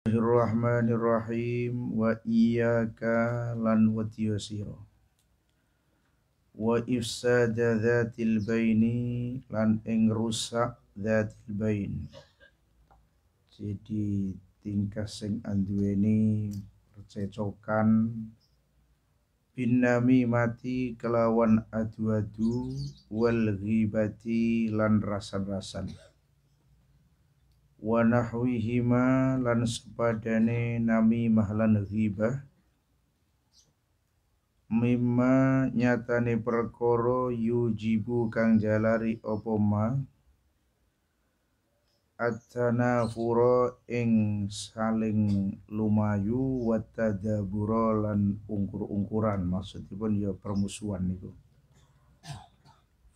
Bismillahirrahmanirrahim wa iyyaka lan watyasira wa ifsada dzatil baini lan ing rusak dzatil bain jadi tingkah sing anduweni percecokan binami mati kelawan adu-adu wal ghibati lan rasan-rasan rasan rasan wa nahwihima lan sepadane nami mahlan ghibah mimma nyatane perkoro yujibu kang jalari opoma ma furo tanafura ing saling lumayu wa tadabura lan ungkur-ungkuran pun ya permusuhan itu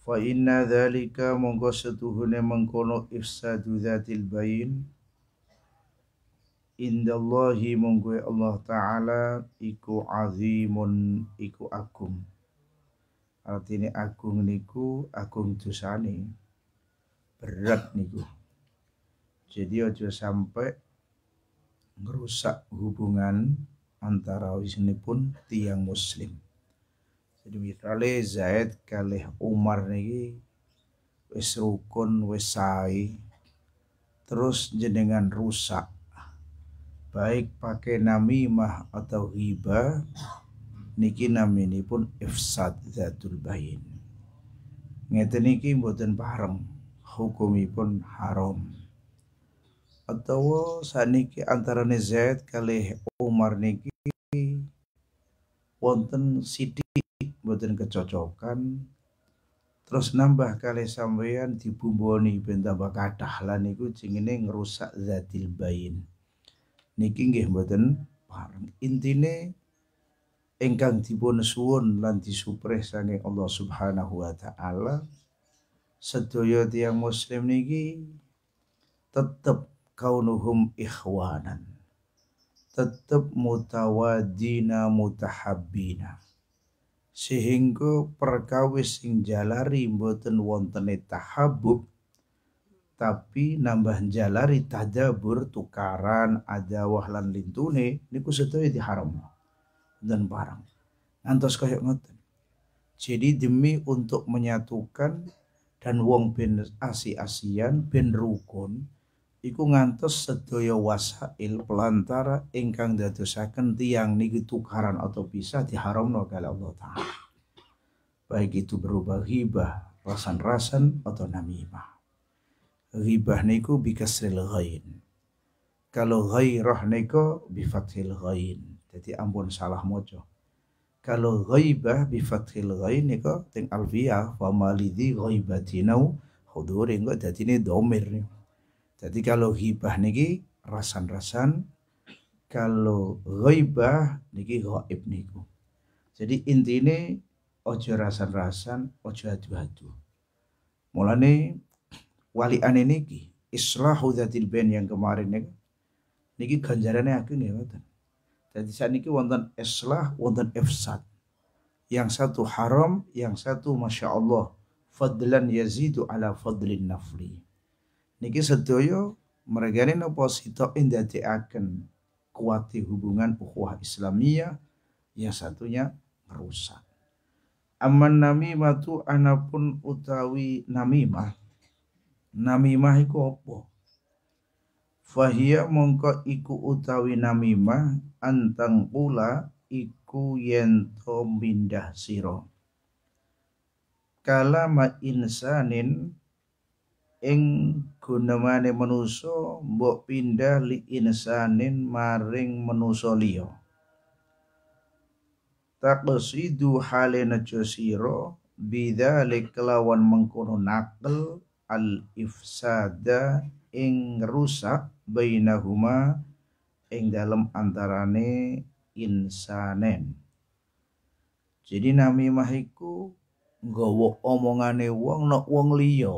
fa inna dhalika monggo setuhune mengkono ifsadu dzatil bayin indallahi mongko ya Allah taala iku azimun iku agung artinya agung niku agung dosane berat niku jadi aja sampai ngerusak hubungan antara pun tiang muslim jadi misalnya Zaid kalih Umar niki wis rukun wis sae terus jenengan rusak baik pakai namimah atau riba niki namini pun ifsad zatul bayin Ngeteni niki mboten pareng pun haram atau saniki antara Zaid kalih Umar niki wonten sidi mboten kecocokan terus nambah kali sampeyan dibumboni ben tambah kathah lan niku jenenge ngerusak zatil bayin niki nggih mboten pareng intine engkang dipun suwun lan disuprih sange Allah Subhanahu wa taala sedaya tiang muslim niki tetep kaunuhum ikhwanan tetep mutawadina mutahabbina sehingga perkawis sing jalari mboten wontene tahabub tapi nambah jalari tadabur tukaran ada wahlan lintune niku sedaya diharam dan barang antos kaya ngoten jadi demi untuk menyatukan dan wong ben asi-asian ben rukun iku ngantos sedaya wasail pelantara ingkang dadosaken tiang niki tukaran atau bisa diharamno kali Allah taala baik itu berubah hibah rasan-rasan atau namimah hibah niku bikasril ghain kalau ghairah niku bifathil ghain jadi ampun salah mojo kalau ghaibah bifathil ghain niku teng alfiyah wa malidhi ghaibatinau hudurin kok jadi ini domir nih jadi kalau hibah niki rasan-rasan, kalau ghaibah niki ghaib niku. Jadi intine ojo rasan-rasan, ojo adu-adu. Mulane wali ane niki islahu dzatil bain yang kemarin niki niki ganjarane aku ya ngoten. Jadi saat niki wonten islah, wonten ifsad. Yang satu haram, yang satu masya Allah. Fadlan yazidu ala fadlin nafli niki sedaya mregane napa sitok akan kuati hubungan ukhuwah Islamiyah yang satunya merusak. Aman tu anapun utawi namimah. Namimah iku apa? Fahia mongko iku utawi namimah antang pula iku yento mindah siro. Kalama insanin ing gunemane manusa mbok pindah li insanin maring manusa liya taqsidu halena jasira bidzalik kelawan mengkono nakal al ifsada ing rusak bainahuma ing dalam antarane insanen jadi nami mahiku gowo omongane wong nok wong liya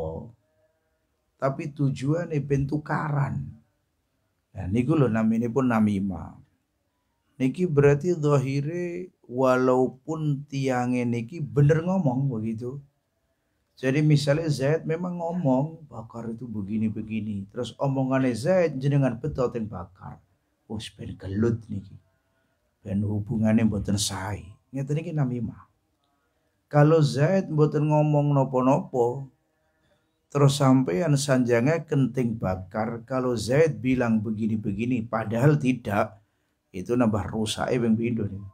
tapi tujuannya bentukaran. E tukaran. Nah niku lho ini pun namima. Niki berarti dohire walaupun tiangnya niki bener ngomong begitu. Jadi misalnya Zaid memang ngomong bakar itu begini-begini. Terus omongannya Zaid jenengan betotin bakar. Oh ben gelut niki. Ben hubungannya buatan say. Ngerti niki namima. Kalau Zaid buatan ngomong nopo-nopo, Terus sampean sanjangnya kenting bakar. Kalau Zaid bilang begini-begini, padahal tidak, itu nambah rusak yang ya pindu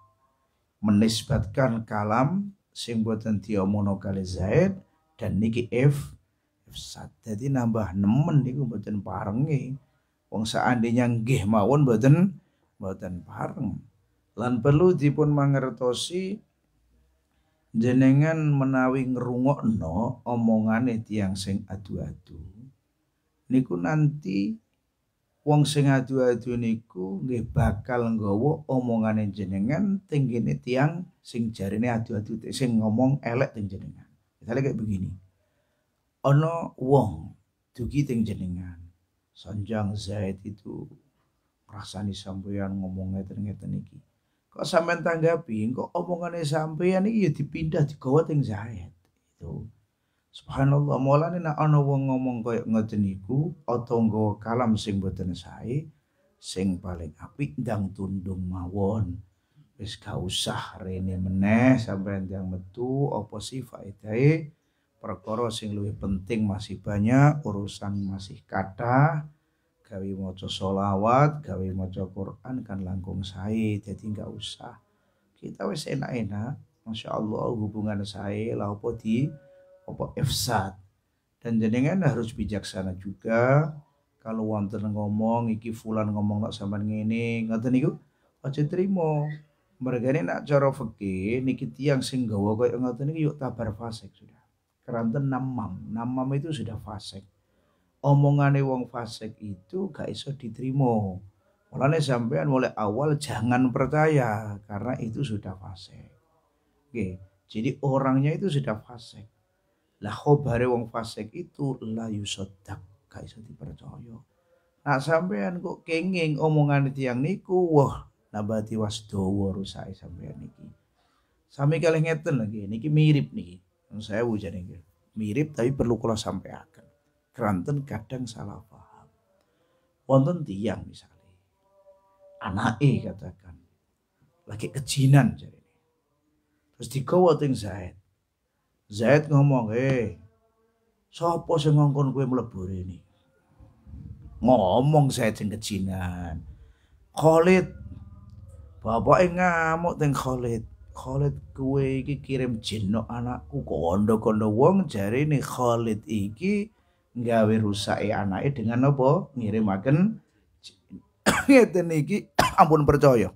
Menisbatkan kalam sing buatan diomono kali Zaid dan niki F F1. Jadi nambah nemen niku buatan parengi. E. Wong seandainya nggih mawon buatan buatan pareng. Lan perlu dipun mangertosi jenengan menawi ngrungokno omongane tiang sing adu-adu niku nanti wong sing adu-adu niku nggih bakal nggawa omongane jenengan tinggine tiang sing jarine adu-adu sing ngomong elek teng jenengan. Misalnya kayak begini. ono wong dugi teng jenengan. Sanjang Zaid itu rasani sampeyan ngomongnya ngeten iki kok sampean tanggapi kok omongannya sampean iki ya dipindah digawa teng Zaid itu subhanallah mulane nek ana wong ngomong koyo ngoten niku ata kalam sing boten sae sing paling apik ndang tundung mawon wis gak usah rene meneh sampean yang metu apa sih faedahe perkara sing luwih penting masih banyak urusan masih kathah gawe maca sholawat gawe maca Quran kan langkung saya jadi nggak usah kita wis enak-enak Masya Allah hubungan saya lah apa di apa efsad dan jenengan harus bijaksana juga kalau wonten ngomong iki fulan ngomong nak sampean ngene ngoten niku aja trimo ini nak cara fakir, niki tiyang sing gawa kaya ngoten niku yuk tabar fasek sudah keranten namam namam itu sudah fasek omongane wong fasik itu gak iso diterima. Mulane sampean mulai awal jangan percaya karena itu sudah fasik. Oke, jadi orangnya itu sudah fasik. Lah khobare wong fasik itu la yusaddaq, gak iso dipercaya. Nah sampean kok kenging omongan tiang niku, wah nabati wasdawa rusai sampean niki. Sami kalih ngeten lagi, niki mirip niki. Saya wujan niki. Mirip tapi perlu sampai akan. Keranten kadang salah paham. Wonten tiang misalnya. Anak E katakan. Lagi kejinan jadi. Terus digawa ting Zaid. Zaid ngomong, eh, Sopo sing ngongkon kue melebur ini? Ngomong Zaid sing kejinan. Khalid, bapake ngamuk teng Khalid. Khalid kue iki kirim jin anakku kondo kondok wong jari nih Khalid iki nggawe rusake anake dengan apa ngirimaken ngeten iki ampun percaya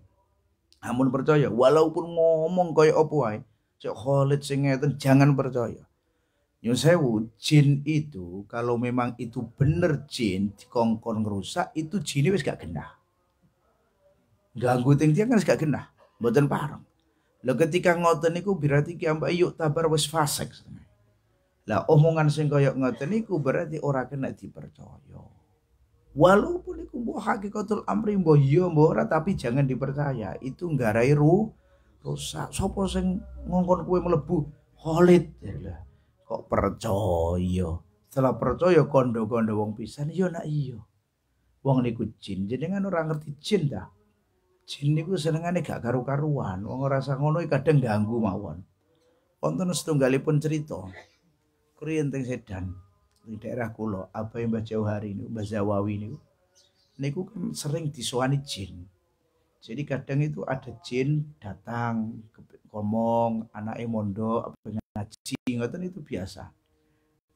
ampun percaya walaupun ngomong kaya apa wae cek Khalid sing ngeten jangan percaya Nyun sewu, jin itu kalau memang itu bener jin dikongkon ngerusak itu jin wis gak genah. Ganggu ting dia kan wis gak genah, mboten pareng. Lho ketika ngoten niku berarti ki ambak yuk tabar wis fasik. Lah omongan sing kaya ngoten niku berarti ora kena dipercaya. Walaupun iku mbok hakikatul amri mbok yo iya, mbok ora tapi jangan dipercaya. Itu nggarai ru rusak. Sopo sing ngongkon kue melebu Khalid ya kok percaya. Setelah percaya kondo-kondo wong pisan yo iya nak iya. Wong niku jin jenengan ora ngerti jin dah. Jin niku senengane gak karu-karuan. Wong ora ngono kadang ganggu mawon. Wonten setunggalipun cerita. Korean teng Sedan, di daerah kula, apa yang baca hari ini, Mbah Zawawi ini, Niku kan sering disuani jin. Jadi kadang itu ada jin datang ngomong anak emondo apa ngaji ngoten itu biasa.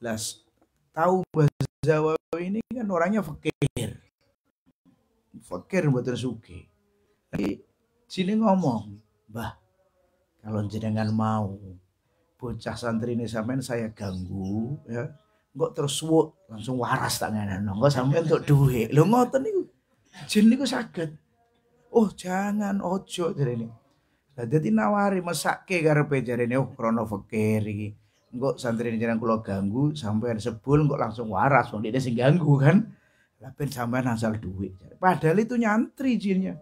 Plus tahu Mbah Zawawi ini kan orangnya fakir. Fakir mboten sugih. Jadi sini ngomong, "Mbah, kalau jenengan mau bocah santri ini sampean saya ganggu ya kok terus wuk, langsung waras tak tanganan nongko sampean untuk duit lo ngoten niku jin niku sakit oh jangan ojo dari ini jadi nawari mesake karepe ini oh krono fakir iki santri santri jangan kula ganggu sampean sebul kok langsung waras wong dia sing ganggu kan tapi sampean asal duit padahal itu nyantri jinnya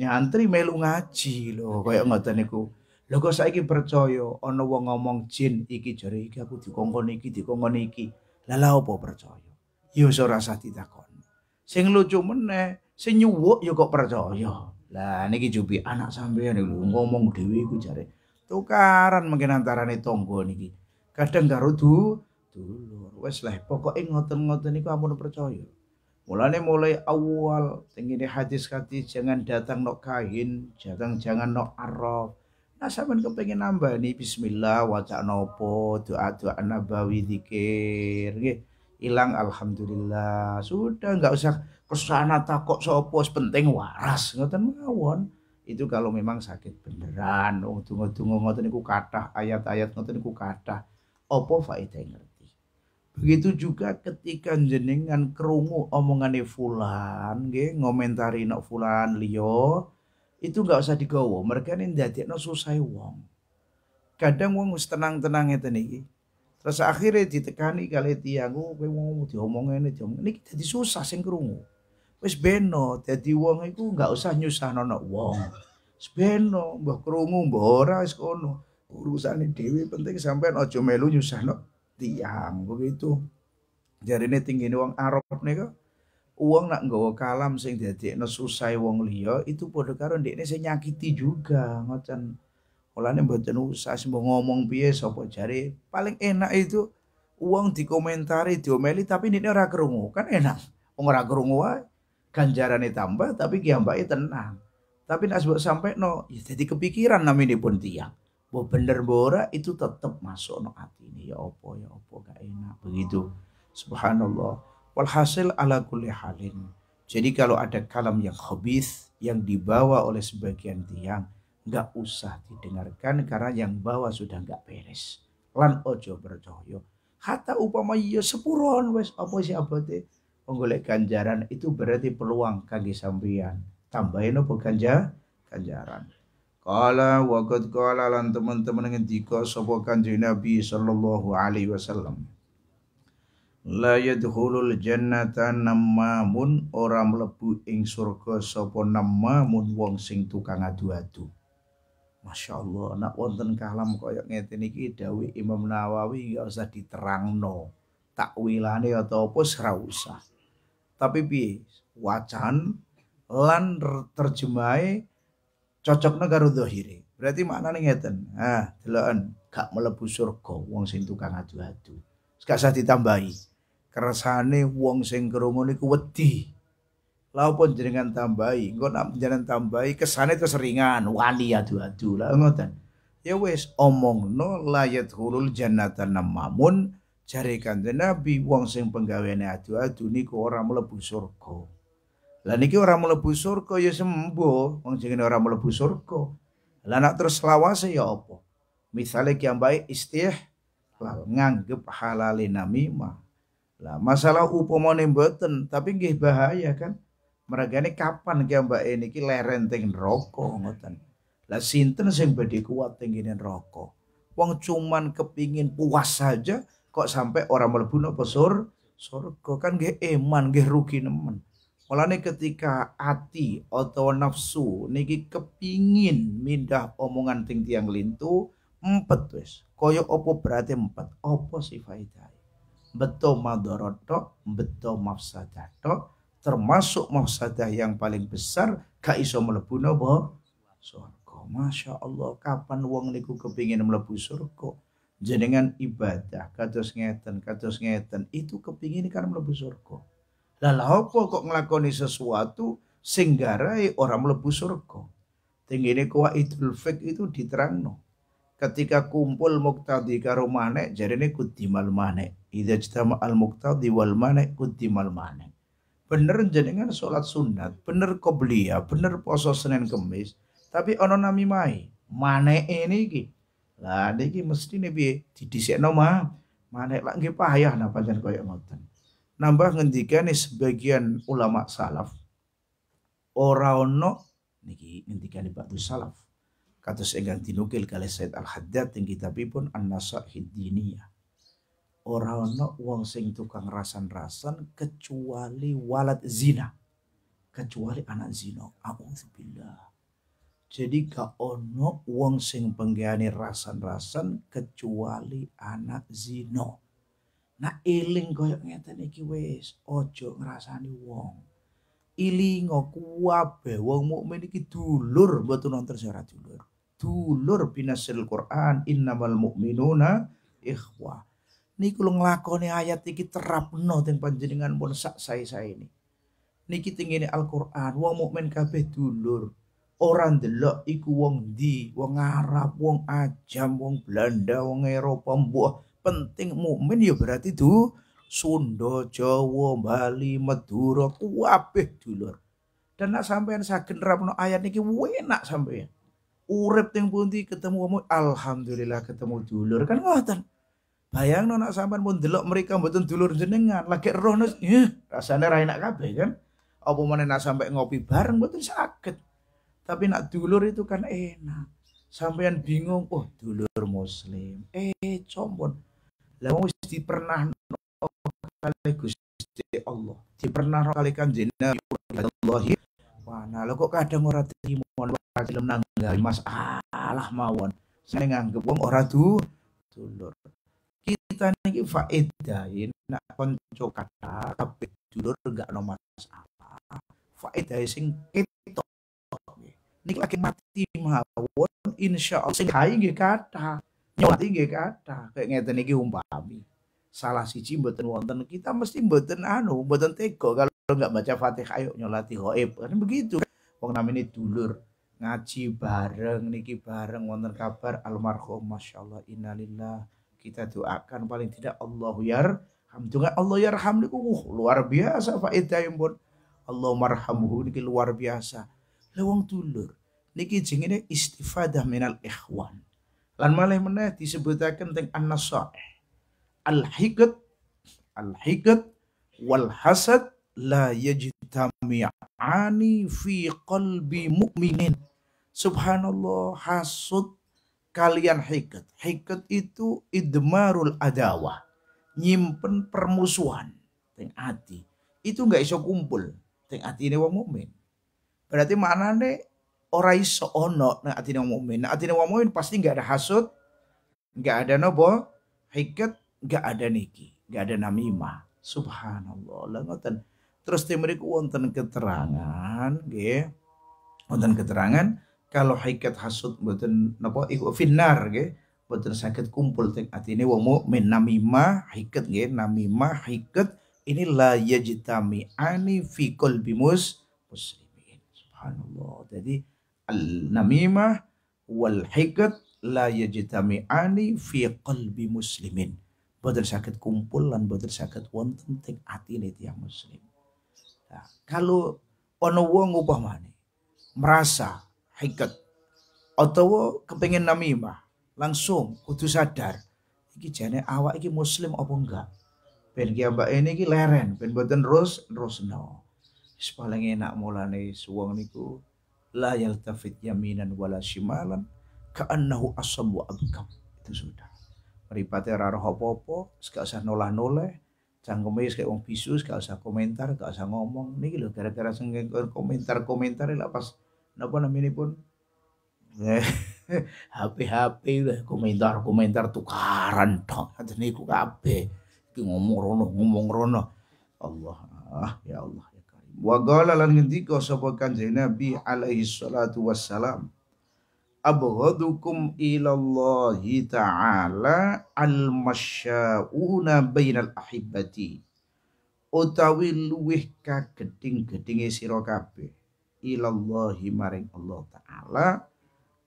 nyantri melu ngaji loh kayak ngoten niku Lha kok saiki percaya ana wong ngomong jin iki jare iki aku dikongkon iki dikongkon iki. Lah lha opo percaya? Ya wis rasa usah ditakon. Sing lucu meneh, sing nyuwuk ya kok percaya. Lah niki jupi anak sampean iku ngomong dhewe iku jare. Tukaran mungkin antarane tonggo niki. Kadang karo du dulur. Wis lah pokoke ngoten-ngoten niku ampun percaya. Mulane mulai awal tengene hadis kati jangan datang nok kahin, jangan jangan nok arab. Nah, sampean kepengin nambah nih bismillah waca nopo doa-doa nabawi zikir nggih. Ilang alhamdulillah. Sudah enggak usah kesana takok sopo penting waras ngoten mawon. Itu kalau memang sakit beneran. Wong oh, donga-donga ngoten niku kathah ayat-ayat ngoten niku kathah. Apa faedah ngerti? Begitu juga ketika jenengan kerungu omongane fulan nggih ngomentari nak fulan liyo, itu nggak usah digowo mereka ini ndadekno susah wong kadang wong harus tenang-tenang itu nih terus akhirnya ditekani kali tiang oh kowe wong diomong ngene diomong niki dadi susah sing kerungu wis beno dadi wong iku nggak usah nyusahno nok wong wis beno mbah krungu mbah ora wis kono urusane dewi penting sampean aja melu nyusah nyusahno tiang begitu jarine tinggine wong Arab niku Uang nak nggawa kalam sing dadekno susai uang liya itu padha karo ndekne sing nyakiti juga ngoten. Mulane mboten usah sembo ngomong piye sapa cari paling enak itu uang dikomentari diomeli tapi ini ora krungu kan enak. Wong ora krungu wae ganjarane tambah tapi ki itu tenang. Tapi nak sampai no, ya jadi kepikiran namanya pun tiang. Bo bener bora itu tetep masuk no hati ini ya opo ya opo gak enak begitu. Subhanallah. Walhasil ala kulli halin. Jadi kalau ada kalam yang khobis yang dibawa oleh sebagian tiang, nggak usah didengarkan karena yang bawa sudah nggak beres. Lan ojo bercoyo. Kata upama ya sepuron wes apa sih abote? menggolek ganjaran itu berarti peluang kaki sambian. Tambahin apa ganja? Ganjaran. Kala wakut kala lan teman-teman ngendika sapa Kanjeng Nabi sallallahu alaihi wasallam la yadkhulul jannata namamun ora mlebu ing surga sapa namamun wong sing tukang adu-adu. Masya Allah, nak wonten kalam kaya ngerti niki Dawi Imam Nawawi nggak ya usah diterangno. Takwilane atau ya apa serah usah. Tapi bi Wacan lan terjemai cocok negara dohiri. Berarti nih ngeten. Ah, gak melebu surga wong sing tukang adu-adu. Gak usah ditambahi kersane wong sing krungu niku wedi. Lah pun jenengan tambahi, engko nak jenengan tambahi kesane terus ringan, wali adu-adu lah ngoten. Ya wis omongno layat hulul jannatan namamun jare kanjeng Nabi wong sing penggaweane adu-adu niku ora mlebu surga. Lah niki ora mlebu surga ya sembuh, wong jenenge ora mlebu surga. Lah nak terus lawase ya apa? Misalnya kiambai istih nganggep halalin namimah lah masalah upamane mboten, tapi nggih bahaya kan. Meragane kapan ki mbak ini ki leren teng neraka ngoten. Lah sinten sing badhe kuat teng kene neraka? Wong cuman kepingin puas saja kok sampai orang mlebu napa sur surga kan nggih eman nggih rugi nemen. Mulane ketika ati atau nafsu niki kepingin mindah omongan ting tiang lintu empat wis. Kaya apa berarti empat Apa sih faedah? beto madoroto, beto mafsadah termasuk mafsadah yang paling besar gak iso mlebu napa surga. Masya Allah, kapan wong niku kepingin mlebu surga? Jenengan ibadah, kados ngeten, kados ngeten, itu kepingin kan mlebu surga. Lah apa kok ngelakoni sesuatu singgarai orang ora mlebu surga? ini kuwa Idul fik itu diterangno. Ketika kumpul muktadi karo manek, ini kudimal manek Idza hmm. jtama al di wal kunti mal mani. Bener jenengan sholat sunat, bener kobliya bener poso Senin kemis, tapi ono nami mai. Mane ini ki. Lah niki mesti nih piye? Didhisikno mah. Mane lah nggih payah napa pancen koyak ngoten. Nambah ngendikane sebagian ulama salaf ora ono niki ngendikane batu salaf. kata ingkang nukil kali Said Al Haddad tapi pun An-Nasaihid Diniyah. Orang ono wong sing tukang rasan-rasan kecuali walat zina kecuali anak zina auzubillah ah, jadi gak ono wong sing penggani rasan-rasan kecuali anak zino. Na iling koyo ngeten iki wis ojo ngrasani wong ilingo kuwabe wong mukmin iki dulur mboten nonton sing dulur dulur binasil Quran innamal mu'minuna ikhwah niku ngelakoni ayat iki terapno teng panjenengan pun sak sae-sae ini. Niki tengene Al-Qur'an, wong mukmin kabeh dulur. Orang delok iku wong di, wong Arab, wong Ajam, wong Belanda, wong Eropa, mbuh penting mukmin ya berarti itu Sunda, Jawa, Bali, Madura, kabeh dulur. Dan nak sampean saken rapno ayat niki enak sampean. Urip teng pundi ketemu alhamdulillah ketemu dulur kan ngoten. Bayang nona sampean pun delok mereka betul dulur jenengan, lagi roh nus, eh, rasanya rai nak kabe kan. Apa mana nak sampai ngopi bareng betul sakit. Tapi nak dulur itu kan enak. Sampean bingung, oh dulur muslim. Eh, compon. Lalu mesti pernah kali Gusti Allah. pernah kali kan Allah. Wah, nah lo kok kadang orang terima ora gelem nanggali masalah mawon. Saya nganggep orang ora dulur kita niki faedahin nak konco kata tapi dulur gak nomor masalah faedah sing ketok niki lagi mati mawon insyaallah sing kai nggih kata nyolati nggih kata kayak ngeten niki umpami salah siji mboten wonten kita mesti mboten anu mboten tega kalau nggak baca Fatihah ayo nyolati gaib kan begitu wong ini dulur ngaji bareng niki bareng wonten kabar almarhum masyaallah innalillah kita doakan paling tidak Allah yar juga Allah yarham niku uh, luar biasa faedah yang buat Allah marhamhu niki luar biasa lewang tulur niki ini istifadah minal ikhwan lan malah meneh disebutakan tentang an-nasaih al hikat al hikat wal hasad la yajtami'ani fi qalbi mu'minin subhanallah hasud kalian hikat. Hikat itu idmarul adawah. Nyimpen permusuhan. Teng hati. Itu gak iso kumpul. Teng hati ini wong mumin. Berarti mana nih ora iso ono nang atine wong mukmin. hati ini wong mu'min pasti gak ada hasut, Gak ada nobo, hikat, gak ada niki, Gak ada namimah. Subhanallah. Lengotan. ngoten. Terus tim mriku wonten keterangan nggih. Wonten keterangan kalau hakikat hasud mboten napa iku finnar nggih mboten sakit kumpul teng atine wong mukmin namima hakikat nggih namimah hakikat ini la yajtami ani fi qalbi mus muslimin subhanallah jadi al namimah wal hakikat la yajtami ani fi qalbi muslimin mboten sakit kumpul lan mboten sakit wonten teng atine tiang muslim nah, kalau ono wong upamane merasa hikat atau kepengen namimah langsung kudu sadar iki jane awak iki muslim apa enggak ben ki mbak ini iki leren ben boten terus terus no wis paling enak mulane suwang niku la yaltafit yaminan wala shimalan ka'annahu asam wa abkam itu sudah meripate ora roh apa-apa gak usah nolah-noleh cangkeme kayak wong bisu gak usah komentar gak usah ngomong nih lho gara-gara sing komentar-komentar lah pas Napa namanya pun HP-HP lah komentar-komentar tukaran dong. Ada niku kabeh. Iki ngomong rono, ngomong rono. Allah, ah, ya Allah ya Karim. Wa qala lan ngendika sapa Kanjeng Nabi alaihi salatu wassalam. Abghadukum Allah ta'ala al-masya'una bainal ahibati. Utawi luwih kageding-gedinge sira kabeh ilallahi maring Allah taala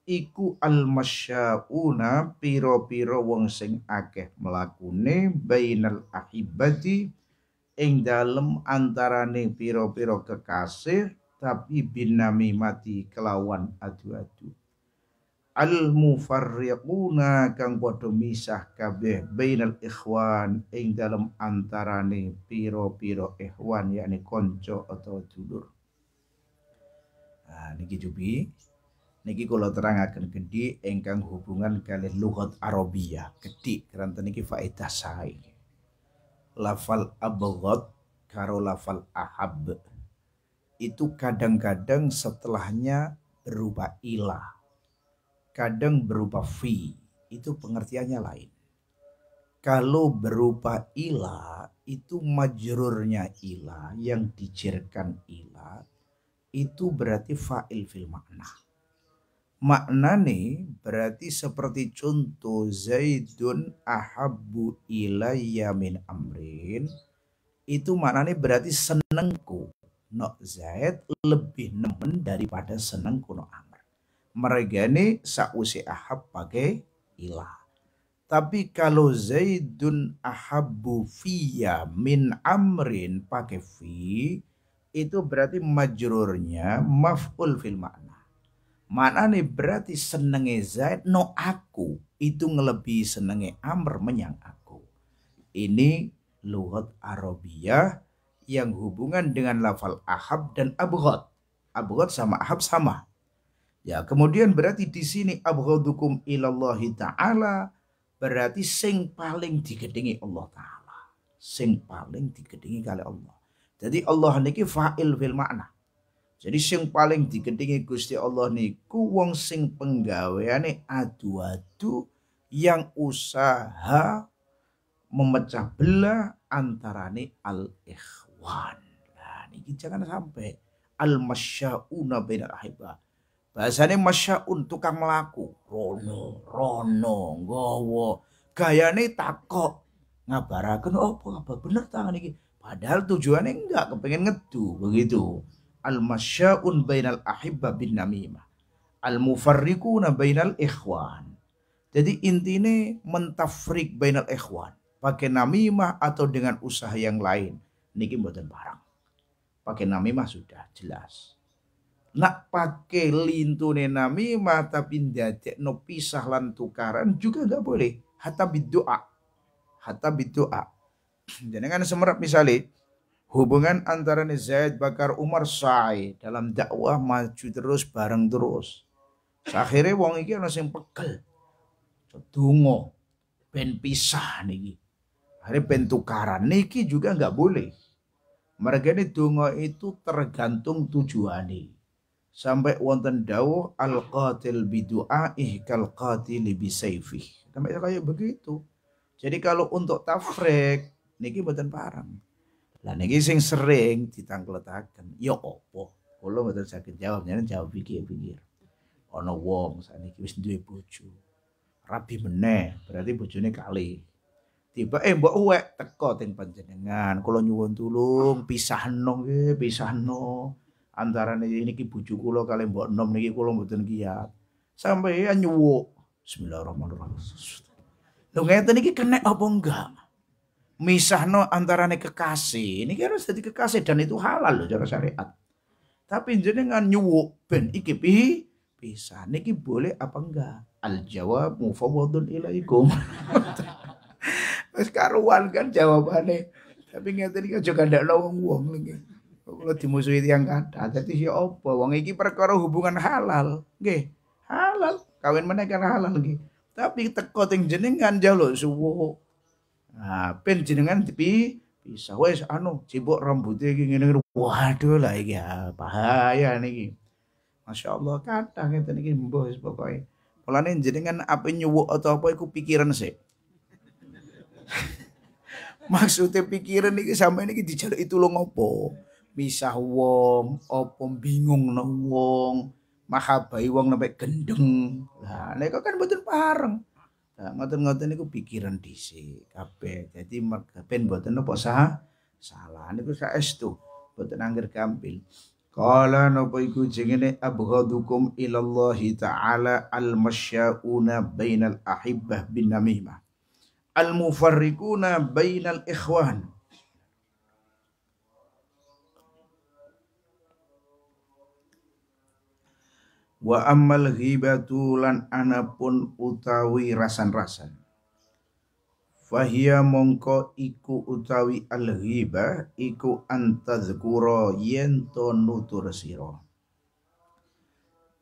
iku almasyauna piro-piro wong sing akeh melakune bainal ahibati ing dalem antarane piro-piro kekasih tapi binami mati kelawan adu-adu al mufarriquna kang padha misah kabeh bainal ikhwan ing dalem antarane piro-piro ikhwan yakni konco atau dulur Ah, niki jubi niki terang akan gede, engkang hubungan kalian luhut Arabia. Gedhi karena niki faedah sae. Lafal abghad karo lafal ahab itu kadang-kadang setelahnya berupa ilah. Kadang berupa fi. Itu pengertiannya lain. Kalau berupa ilah itu majrurnya ilah yang dicirkan ilah itu berarti fa'il fil makna. Maknane berarti seperti contoh Zaidun ahabbu ilayya min amrin. Itu maknane berarti senengku. No Zaid lebih nemen daripada senengku no amr. mereka ini sausi ahab pakai ilah. Tapi kalau Zaidun ahabbu fiya min amrin pakai fi itu berarti majrurnya maf'ul fil makna. nih berarti senenge Zaid no aku itu ngelebih senenge Amr menyang aku. Ini lughat Arabiyah yang hubungan dengan lafal ahab dan abghad. Abghad sama ahab sama. Ya, kemudian berarti di sini abghadukum ilallahi taala berarti sing paling digedengi Allah taala. Sing paling digedengi kali Allah. Jadi Allah niki fa'il fil makna. Jadi sing paling digendingi Gusti Allah niku wong sing penggaweane adu-adu yang usaha memecah belah antarane al ikhwan. Nah, niki jangan sampai al masyauna bainal ahibah. Bahasane masyaun tukang melaku, rono, rono, gowo. gayane takok ngabaraken oh, apa apa bener tangan iki Padahal tujuannya enggak kepengen ngedu begitu. Al masyaun bainal ahibba bin namimah. Al mufarriquna bainal ikhwan. Jadi intinya mentafrik bainal ikhwan. Pakai namimah atau dengan usaha yang lain. Niki mboten barang. Pakai namimah sudah jelas. Nak pakai lintune namimah tapi ndadek no pisah lan tukaran juga enggak boleh. Hatta bidu'a. Hatta bidu'a Jenengan semerap misalnya hubungan antara Zaid Bakar Umar Sa'i dalam dakwah maju terus bareng terus. Akhirnya wong iki ana sing pegel. Dungo ben pisah niki. Hari ben tukaran niki juga nggak boleh. Mereka ini dungo itu tergantung tujuan Sampai wonten dawuh al qatil ih kal qatil bisayfih. Sampai kayak begitu. Jadi kalau untuk tafrik niki boten parang. Lah niki sing sering ditangkletaken ya opo? Kula boten sakit jawab, nyen jawab pikir-pikir. Ana wong saniki wis duwe bojo. rapi meneh, berarti bojone kali. Tiba eh mbok uwek teko teng panjenengan, kula nyuwun tulung pisah nong, pisah Antara niki bojo kula kali mbok nom niki kula mboten kiat. sampai nyuwuk Bismillahirrahmanirrahim. Lho ngeten iki kenek apa enggak? misahno antarane kekasih. Ini kan harus jadi kekasih dan itu halal loh cara syariat. Tapi jenengan nyuwuk ben iki pi bisa niki boleh apa enggak? Al jawab mufawadun ilaikum. Wis karuan kan jawabane. Tapi nggak tadi juga ada lawang wong lagi Kalau dimusuhi yang kada, jadi si ya apa? Wong iki perkara hubungan halal, nggih. Halal, kawin mana kan halal nggih. Tapi teko ting jenengan jalo, suwuk. Nah, pen jenengan tapi bisa wes anu cibok rambutnya iki ngene waduh lah ya, bahaya niki. Masya Allah kadang itu niki mbah wis pokoke. Mulane jenengan apa nyuwuk atau apa iku pikiran sih. Maksudnya pikiran niki ini niki dijaluk itu lo ngopo? Misah wong, opo bingung no wong, mahabai wong sampai gendeng. Lah nek kan betul pareng. Nah, ngoten-ngoten niku pikiran dhisik kabeh. Dadi merga ben buat napa sah salah niku saestu mboten angger gampil. Kala napa iku jengene abghadukum ilallahi ta'ala al-masyauna bainal ahibbah bin namimah. Al-mufarriquna bainal ikhwan. wa ammal ghibatu lan anapun utawi rasan-rasan fahiya mongko iku utawi al ghiba iku antadzkura yento nutur siro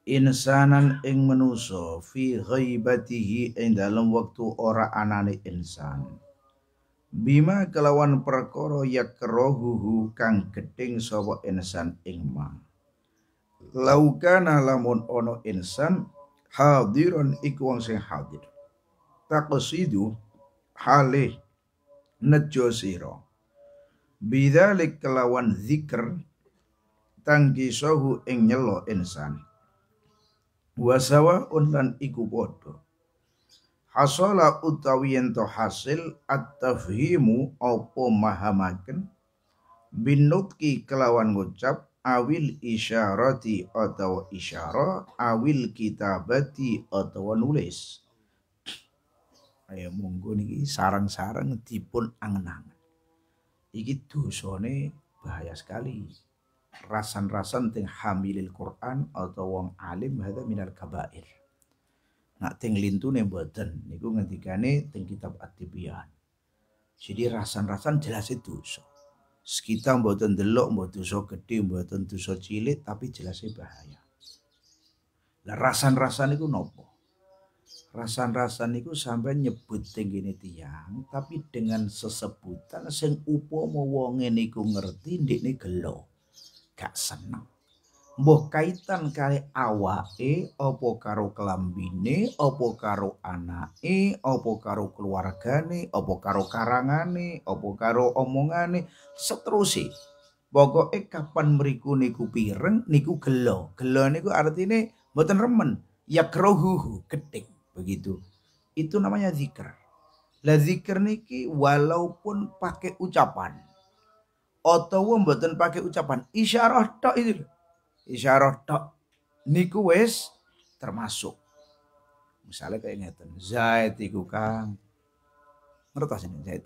insanan ing menuso fi ghaibatihi ing dalam waktu ora anane insan bima kelawan perkara yakrohuhu kang keting sapa insan ing mah laukana lamun ono insan hadiran iku wong sing hadir taqsidu hale nejo sira bidzalik kelawan zikr tangkisahu ing nyelo insan wasawa lan iku hasola hasala utawi ento hasil at-tafhimu apa mahamaken binutki kelawan ngucap awil isyarati atau isyara awil kitabati atau nulis ayo monggo niki sarang-sarang dipun angen-angen iki dosane bahaya sekali rasan-rasan teng hamilil Quran atau wong alim hadza minal kabair nak teng lintune mboten niku ngendikane teng kitab at-tibyan jadi rasan-rasan jelas itu dosa kita mboten delok mboten dosa gedhe mboten dosa cilik tapi jelasnya bahaya lah rasan-rasan itu nopo rasan-rasan itu sampai nyebut tenggine tiang tapi dengan sesebutan sing upama wonge niku ngerti ndekne gelo gak seneng Mbah kaitan kali awake opo karo kelambine, opo karo anake, opo karo keluargane, opo karo karangane, opo karo omongane, seterusé. e kapan meriku niku pireng niku gelo. Gelo niku artine mboten remen, ya krohuhu, ketik begitu. Itu namanya zikr Lah zikr niki walaupun pakai ucapan atau mboten pakai ucapan, isyarah tak itu. Isyarat tok niku wis termasuk. Misalnya kayak ngeten, Zaid iku Kang. Ngertos ini Zaid.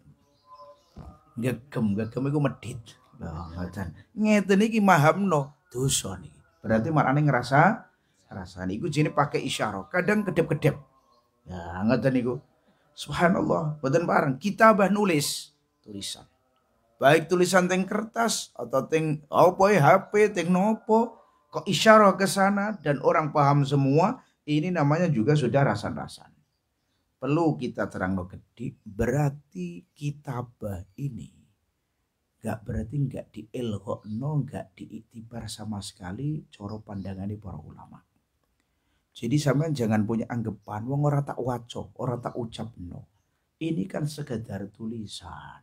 Gegem, gegem iku medit. Lah ngoten. Ngeten iki mahamno dosa niki. Berarti marane ngerasa rasa niku jenenge pakai isyarat Kadang kedep-kedep. Ya ngeten niku. Subhanallah, boten bareng bah nulis tulisan. Baik tulisan teng kertas atau teng apa ya, HP, teng nopo, kok isyarah ke sana dan orang paham semua, ini namanya juga sudah rasan-rasan. Perlu kita terang lo gede, berarti kitabah ini gak berarti gak di no gak diiktibar sama sekali coro pandangannya para ulama. Jadi sampean jangan punya anggapan wong ora tak waco, ora tak ucap ucapno. Ini kan sekedar tulisan.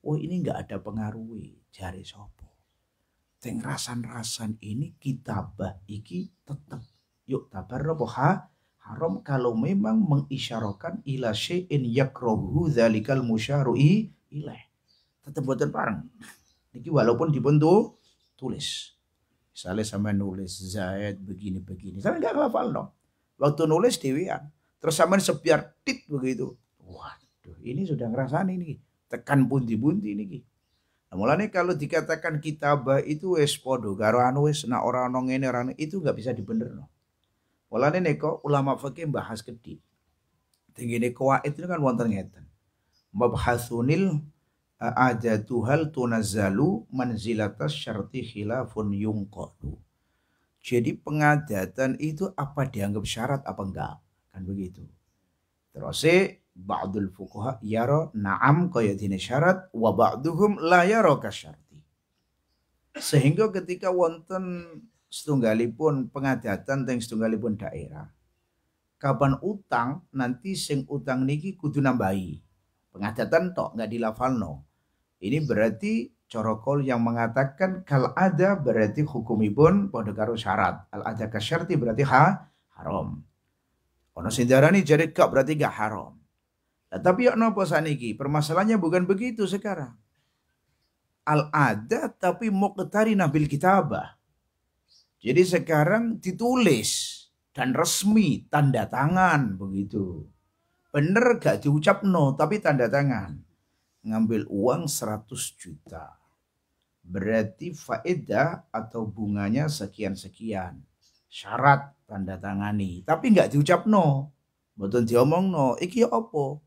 Oh ini gak ada pengaruhi jari sopo. Teng rasan-rasan ini kitabah iki tetep. yuk tabar ha? haram kalau memang mengisyarakan ila syai'in yakrohu zalikal musyaru'i ilaih. Tetep buatan parang. Niki walaupun dibentuk tulis. Misalnya sama nulis Zaid begini-begini. Sama enggak ngapal dong. Waktu nulis dewian. Terus sama sebiar tit begitu. Waduh ini sudah ngerasani ini. Tekan bunti-bunti ini nih kalau dikatakan kitabah itu wes podo, karo anu wes orang orang ana ngene ora itu nggak bisa dibenerno. nih neko ulama fakih bahas kedi. Tinggi neko itu kan wonten ngeten. Mabhasunil eh, tuhal tunazalu manzilatas syarti khilafun yungqadu. Jadi pengadatan itu apa dianggap syarat apa enggak? Kan begitu. Terus ba'dul fuqaha yara na'am kaya dini syarat wa ba'duhum la yara kasyarti. Sehingga ketika wonten setunggalipun pengadatan teng setunggalipun daerah kapan utang nanti sing utang niki kudu nambahi pengadatan tok nggak dilafalno ini berarti corokol yang mengatakan kal ada berarti hukumipun pada karo syarat al ada kasyarti berarti ha haram ono sindarani jadi kok berarti gak haram Nah, tapi yuk nopo saniki, permasalahannya bukan begitu sekarang. Al ada tapi mau muqtari nabil kitabah. Jadi sekarang ditulis dan resmi tanda tangan begitu. Bener gak diucap no tapi tanda tangan. Ngambil uang 100 juta. Berarti faedah atau bunganya sekian-sekian. Syarat tanda tangani. Tapi gak diucap no. Betul diomong no. Iki opo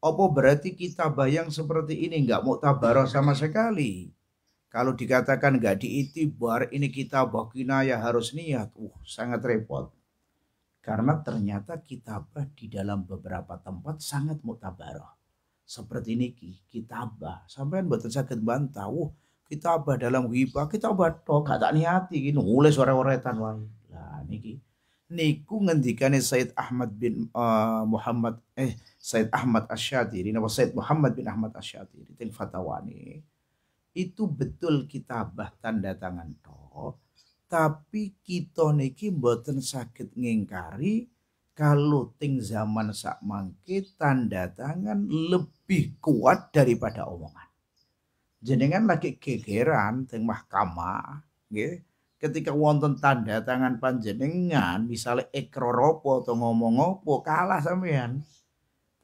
apa berarti kita bayang seperti ini nggak mau tabaroh sama sekali? Kalau dikatakan nggak diitibar ini kita ya harus niat, uh sangat repot. Karena ternyata kitabah di dalam beberapa tempat sangat mutabaroh. Seperti ini kitabah, sampai betul sakit bantah, uh kitabah dalam kita kitabah toh gak tak niati gini, oleh suara oretan wae. Lah niki niku ngendikane Said Ahmad bin uh, Muhammad eh Said Ahmad Asyadiri nama Said Muhammad bin Ahmad Asyadiri ting fatawani itu betul kita bah tanda tangan toh tapi kita niki mboten sakit ngingkari kalau ting zaman sak mangke tanda tangan lebih kuat daripada omongan. Jenengan lagi kegeran teng mahkamah, nggih. Ketika wonten tanda tangan panjenengan, misalnya ekroropo atau ngomong ngopo kalah sampean.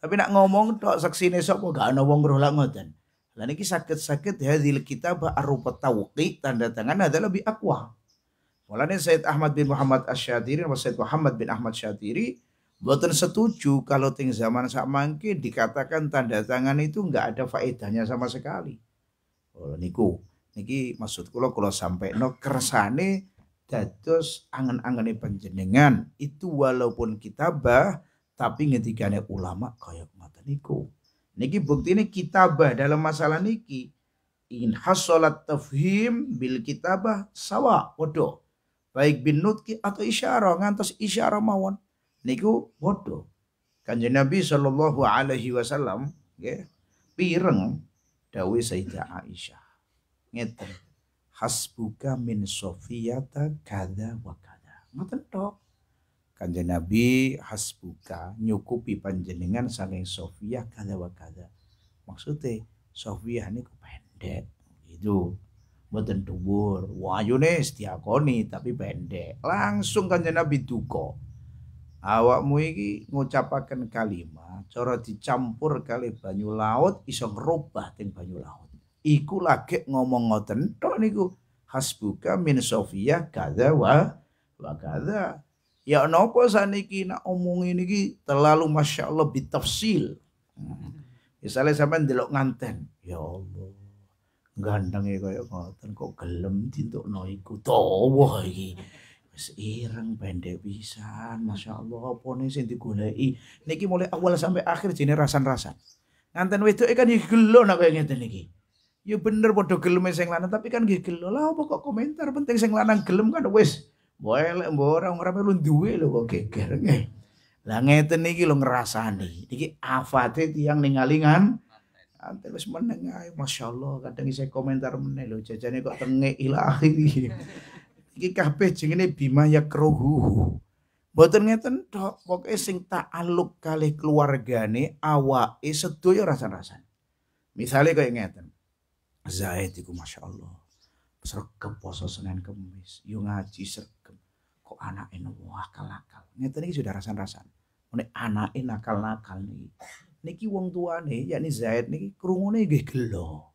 Tapi nak ngomong tok saksine sapa gak ana wong ngrola ngoten. Lah niki sakit-sakit hadil ya, kitab arupa tauqi tanda tangan adalah bi aqwa. Mulane Said Ahmad bin Muhammad asy syadiri wa Said Muhammad bin Ahmad syadiri boten setuju kalau ting zaman sak mangke dikatakan tanda tangan itu nggak ada faedahnya sama sekali. Oh, niku, niki maksud kula kula sampai no kersane dados angen-angene panjenengan itu walaupun kitabah tapi ngetikane ulama kayak mata niku. Niki ini kitabah dalam masalah niki. In hasolat tafhim bil kitabah sawa bodoh Baik bin nutki atau isyarah ngantos isyarah mawon niku bodoh Kanjeng Nabi sallallahu alaihi wasallam ya pireng Dawei Sayyidah Aisyah. Ngeten. Hasbuka min sofiyata kada wa kada. Ngeten tok. Kanjeng Nabi hasbuka nyukupi panjenengan saking Sofia kada wa kada. Maksudnya Sofia ini pendek gitu. Mboten dhuwur. Wayune koni tapi pendek. Langsung Kanjeng Nabi duka. Awakmu iki ngucapaken kalimat cara dicampur kali banyu laut iso ngerubah teng banyu laut. Iku lagi ngomong ngoten tok niku hasbuka min Sofia kada wa wa kada Ya nopo saniki nak omongin iki terlalu masya Allah bitafsil. Hmm. Misalnya sampai delok nganten, ya Allah ganteng ya kaya ngoten kok gelem dintokno iku dawa iki. Wis ireng pendek pisan, Masya Allah apane sing digoleki. Niki mulai awal sampai akhir jene rasan-rasan. Nganten wedok e kan ya gelo nak kaya ngeten iki. Ya bener padha gelem sing lanang tapi kan nggih gelo. Lah apa kok komentar penting sing lanang gelem kan wis boleh mbok ora ora lu duwe lho kok geger nggih. Eh, lah ngeten iki lho ngrasani. Iki afate tiyang ningali ngan ante wis meneng ae masyaallah kadang isih komentar meneh lho jajane kok tengik ilahi. iki kabeh jenenge bima yakruhu. Mboten ngeten tok, pokoke sing aluk kali keluargane awake sedoyo rasa-rasane. Misale kaya ngeten. Zaid iku masyaallah. Sregep poso Senin Kamis, yo ngaji ser kok anak ini akal akal nyata ini sudah rasan rasan ini anak ini nakal nakal nih niki wong tua nih yakni Zaid niki nih gih gelo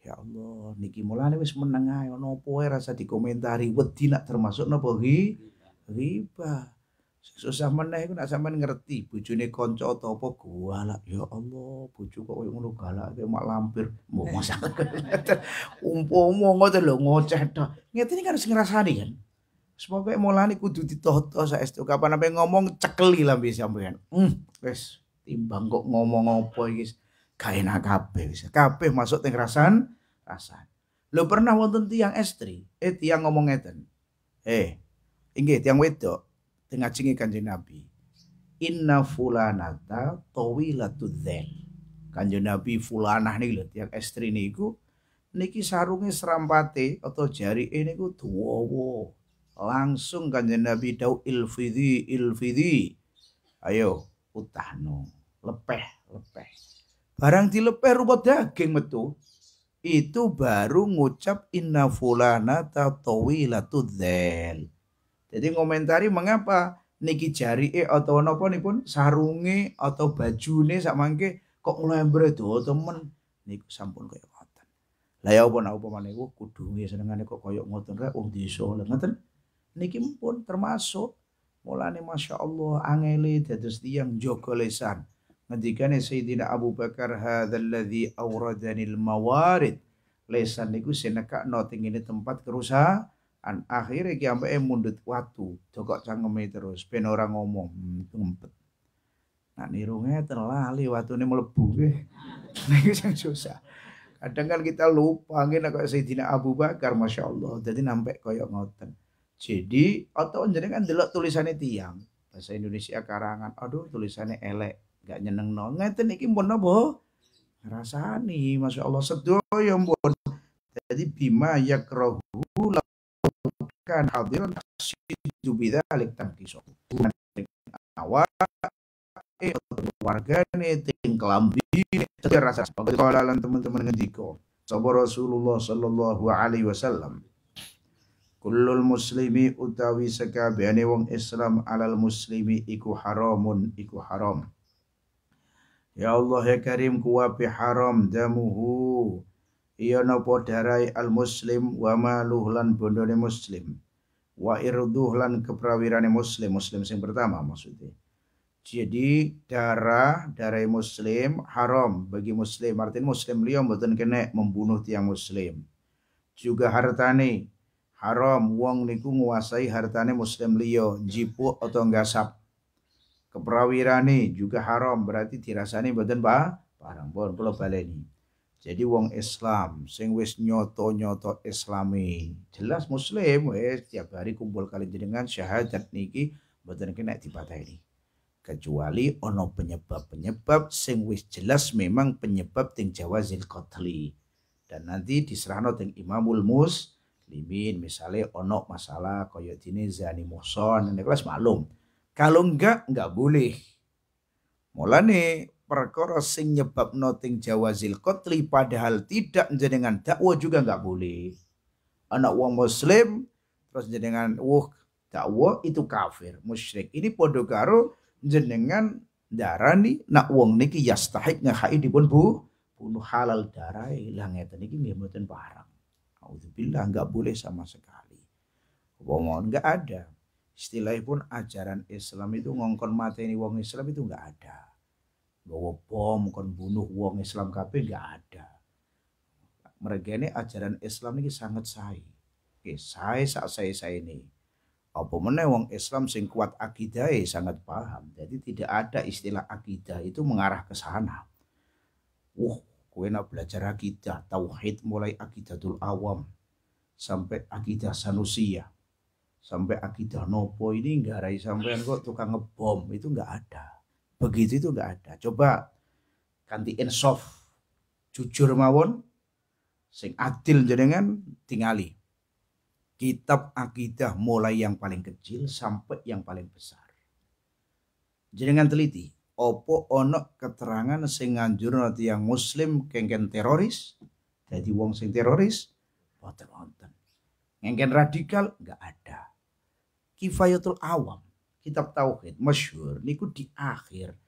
ya Allah niki mulane wis menengah ya ono apa rasa dikomentari wedi nak termasuk nopo hi riba susah meneh iku nak sampean ngerti bojone konco atau apa galak ya Allah bojo kok koyo ngono galak ke mak lampir mau masalah umpama ngoten lho ngoceh ta ini kan harus ngrasani kan Semoga mulane kudu ditoto itu kapan apa ngomong cekeli bisa sampean. Hmm, wes timbang kok ngomong apa iki kain agape bisa Kape masuk teng rasan rasan. Lo pernah wonten tiang estri, eh tiang ngomong eten, Eh, inget tiang wedok tengah cingi Kanjeng Nabi. Inna fulanata latu den. Kanjeng Nabi fulanah nih lo tiang estri niku niki sarungnya serampate atau jari ini e niku Wow langsung kanjeng Nabi dau ilfidi ilfidi ayo utahno lepeh lepeh barang dilepeh rupa daging metu itu baru ngucap inna fulana tatawilatudzel jadi komentari mengapa niki jari e atau nih pun sarunge atau nih sak mangke kok mulai berdo temen niku sampun kayak ngoten lah ya apa mana niku kudungi senengan kok kaya ngoten rek wong desa ngoten niki pun termasuk mulane masya Allah angeli dados tiang lesan. lisan ngendikane Sayyidina Abu Bakar hadzalladzi awradanil mawarid lesan niku noting ini tempat kerusakan akhirnya ki mundut watu dokok cangkeme terus ben orang ngomong ngempet. Hmm, nah niru ngeten lali watune mlebu nggih. Niku sing susah. Kadang kan kita lupa nggih nek Sayyidina Abu Bakar Masya Allah. Jadi nampak koyok ngoten. Jadi atau kan delok tulisannya tiang bahasa Indonesia karangan. Aduh tulisannya elek, gak nyeneng no. Ngeten iki mbon napa? Rasani, masya Allah sedaya mbon. Jadi bima yakrahu lakukan hadiran bida alik tamkisu. Awak eh wargane ting kelambi rasa sebagai kalalan teman-teman ngediko sabar Rasulullah sallallahu alaihi wasallam kullul muslimi utawi sekabehane wong Islam alal muslimi iku haramun iku haram Ya Allah ya Karim kuwapi haram damuhu iya nopo darai al muslim wa maluh lan bondone muslim wa irduh lan keprawirane muslim muslim sing pertama maksudnya jadi darah darai muslim haram bagi muslim artinya muslim liom mboten kena membunuh tiang muslim juga hartane haram wong niku nguasai hartane muslim liyo jipu atau ngasap keperawirane juga haram berarti dirasani badan ba barang pun pulau baleni jadi wong Islam sing wis nyoto-nyoto islami jelas muslim wis tiap hari kumpul kali jenengan syahadat niki badan kena ini kecuali ono penyebab-penyebab sing wis jelas memang penyebab ting Jawa zil dan nanti diserahno ting Imamul Mus muslimin misalnya onok masalah koyo dini zani muson ini kelas maklum kalau enggak enggak boleh nih perkara sing nyebab noting jawazil kotli padahal tidak jenengan dakwah juga enggak boleh anak uang muslim terus jenengan wah dakwah itu kafir musyrik ini podokaro jenengan darah nih nak uang niki yastahik ngahai dibun bu bunuh halal darah ilang tadi niki nggih barang Alhamdulillah nggak boleh sama sekali. Wong nggak ada. Istilahnya pun ajaran Islam itu ngongkon ini wong Islam itu nggak ada. Bawa bom kon bunuh wong Islam kabeh nggak ada. Mereka ini ajaran Islam ini sangat sahih. Oke, sahih sak sahih sahih ini. Apa meneh wong Islam sing kuat akidahe sangat paham. Jadi tidak ada istilah akidah itu mengarah ke sana. Wah, uh, Kue nak belajar akidah, tauhid mulai akidatul awam sampai akidah sanusia sampai akidah nopo ini enggak rai sampean kok tukang ngebom itu enggak ada. Begitu itu enggak ada. Coba ganti insof jujur mawon sing adil jenengan tingali kitab akidah mulai yang paling kecil sampai yang paling besar. Jenengan teliti, opo ono keterangan sing nanti yang muslim kengken teroris jadi wong sing teroris boten wonten kengken radikal nggak ada kifayatul awam kitab tauhid masyhur niku di akhir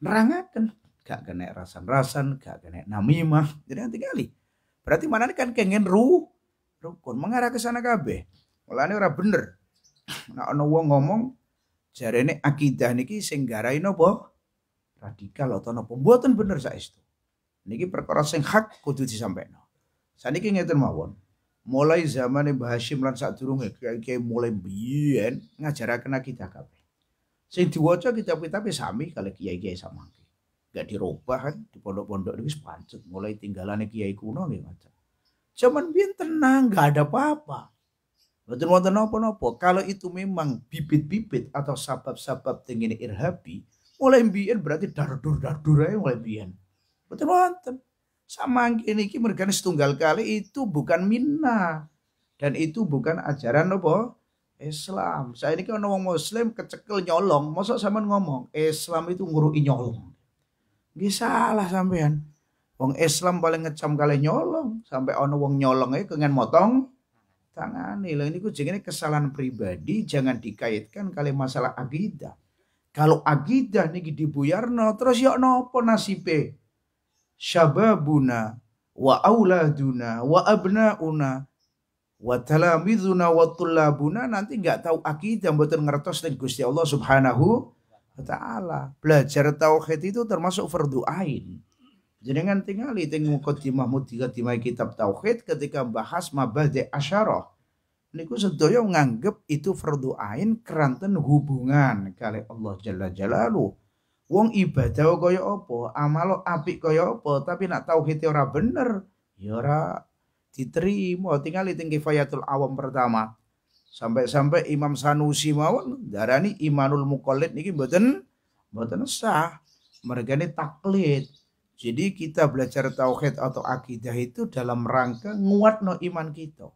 nerangaken gak kena rasan-rasan gak kena namimah jadi nanti kali berarti mana kan kengken ruh rukun mengarah ke sana kabeh ini ora bener nah, ono wong ngomong jarene akidah niki sing garai nopo radikal atau no pembuatan bener itu, niki perkara sing hak kudu disampaikan Saya niki ngeten mawon mulai zaman Mbah Hasyim lan kayak kiai mulai biyen ngajarakan kita kabeh sing diwaca kitab tapi e sami kalau kiai-kiai sama gak dirubah kan di pondok-pondok ini sepancet. mulai tinggalannya kiai kuno nih macam cuman biyen tenang gak ada apa-apa Betul tenang nopo-nopo. Kalau itu memang bibit-bibit atau sabab-sabab tengene irhabi, mulai mbien berarti dardur dardur aja mulai mbien Berarti mantep. Sama ini ki mergane setunggal kali itu bukan minna dan itu bukan ajaran apa Islam. Saya ini kan orang muslim kecekel nyolong, masa sama ngomong Islam itu ngurui nyolong. gak salah sampean. Wong Islam paling ngecam kali nyolong, sampai ono wong nyolong ya kengen motong tangan nih. ini ini kesalahan pribadi, jangan dikaitkan kali masalah agida. Kalau akidah niki dibuyarno terus ya no, napa nasibe? Syababuna wa auladuna wa abnauna wa talamizuna wa tullabuna nanti nggak tahu akidah mboten ngertos ning Gusti Allah Subhanahu wa taala. Belajar tauhid itu termasuk fardu ain. Jenengan tingali teng mukadimah timah kitab tauhid ketika bahas mabadi asyarah niku sedaya nganggep itu fardhu ain keranten hubungan kali Allah jalla jalalu. Wong ibadah kaya apa, amal apik kaya apa, tapi nak tauhid ya ora bener, ya ora diterima. Tinggal itu kifayatul awam pertama. Sampai-sampai Imam Sanusi mawon darani Imanul Muqallid niki mboten mboten sah. Mereka ini taklid. Jadi kita belajar tauhid atau akidah itu dalam rangka no iman kita.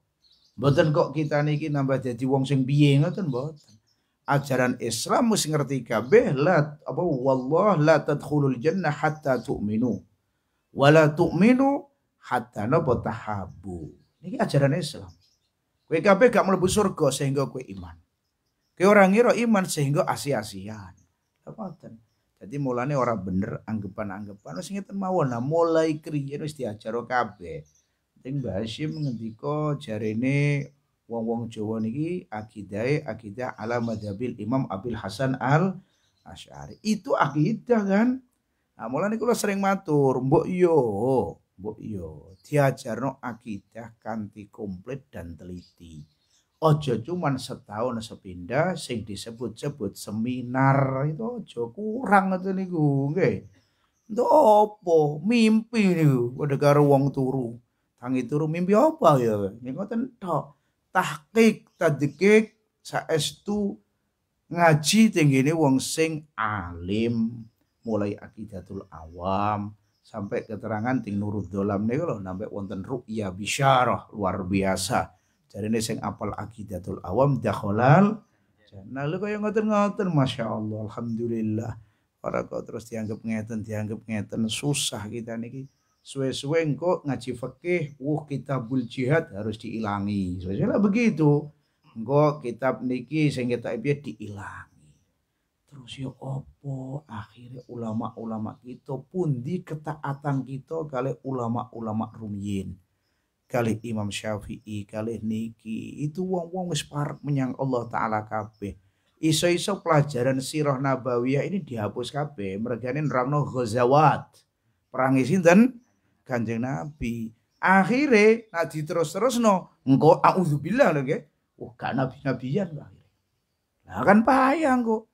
Mboten kok kita niki nambah jadi wong sing bieng ngoten mboten. Ajaran Islam mesti ngerti kabeh la apa wallah la tadkhulul jannah hatta tu'minu. Wala tu'minu hatta napa tahabu. Niki ajaran Islam. Kowe kabeh gak mlebu surga sehingga kowe iman. Kowe orang ngira iman sehingga asia asian Ngoten. Jadi mulane orang bener anggapan-anggapan wis ngeten mawon Nah, mulai kriyen wis diajar kabeh. Ting Mbah Hasyim ngendika jarene wong-wong Jawa niki akidae akidah ala madhabil Imam Abil Hasan Al Asy'ari. Itu akidah kan. Nah, mulane kula sering matur, mbok yo, iya, mbok yo iya, no akidah kanti komplit dan teliti. Ojo cuma setahun sepindah sing disebut-sebut seminar itu ojo kurang itu niku gue. Untuk apa? Mimpi gue pada karo wong turu tangi turu mimpi apa ya ini ya kau tok tahkik tadikik saestu ngaji tinggi ini wong sing alim mulai akidatul awam sampai keterangan ting nurut dolam nih kalau sampai wonten ru'ya bisyarah luar biasa jadi ini sing apal akidatul awam dakholal nah lu kaya ngoten-ngoten masya Allah alhamdulillah para kau terus dianggap ngeten dianggap ngeten susah kita niki suwe-suwe kok ngaji fikih, uh kitabul jihad harus diilangi. Suwe-suwe begitu. kok kitab niki sing kita piye diilangi. Terus yo ya opo akhirnya ulama-ulama kita pun di ketaatan kita kali ulama-ulama rumiyin. Kali Imam Syafi'i, kali niki. Itu wong-wong wis parek menyang Allah taala kabeh. Iso-iso pelajaran sirah nabawiyah ini dihapus kabeh, mergane nerangno Ghazawat. perangi sinten Kanjeng Nabi. akhirnya nanti terus-terus no engko auzubillah lho nggih. wah gak nabi-nabian lah. Nah kan payah engko.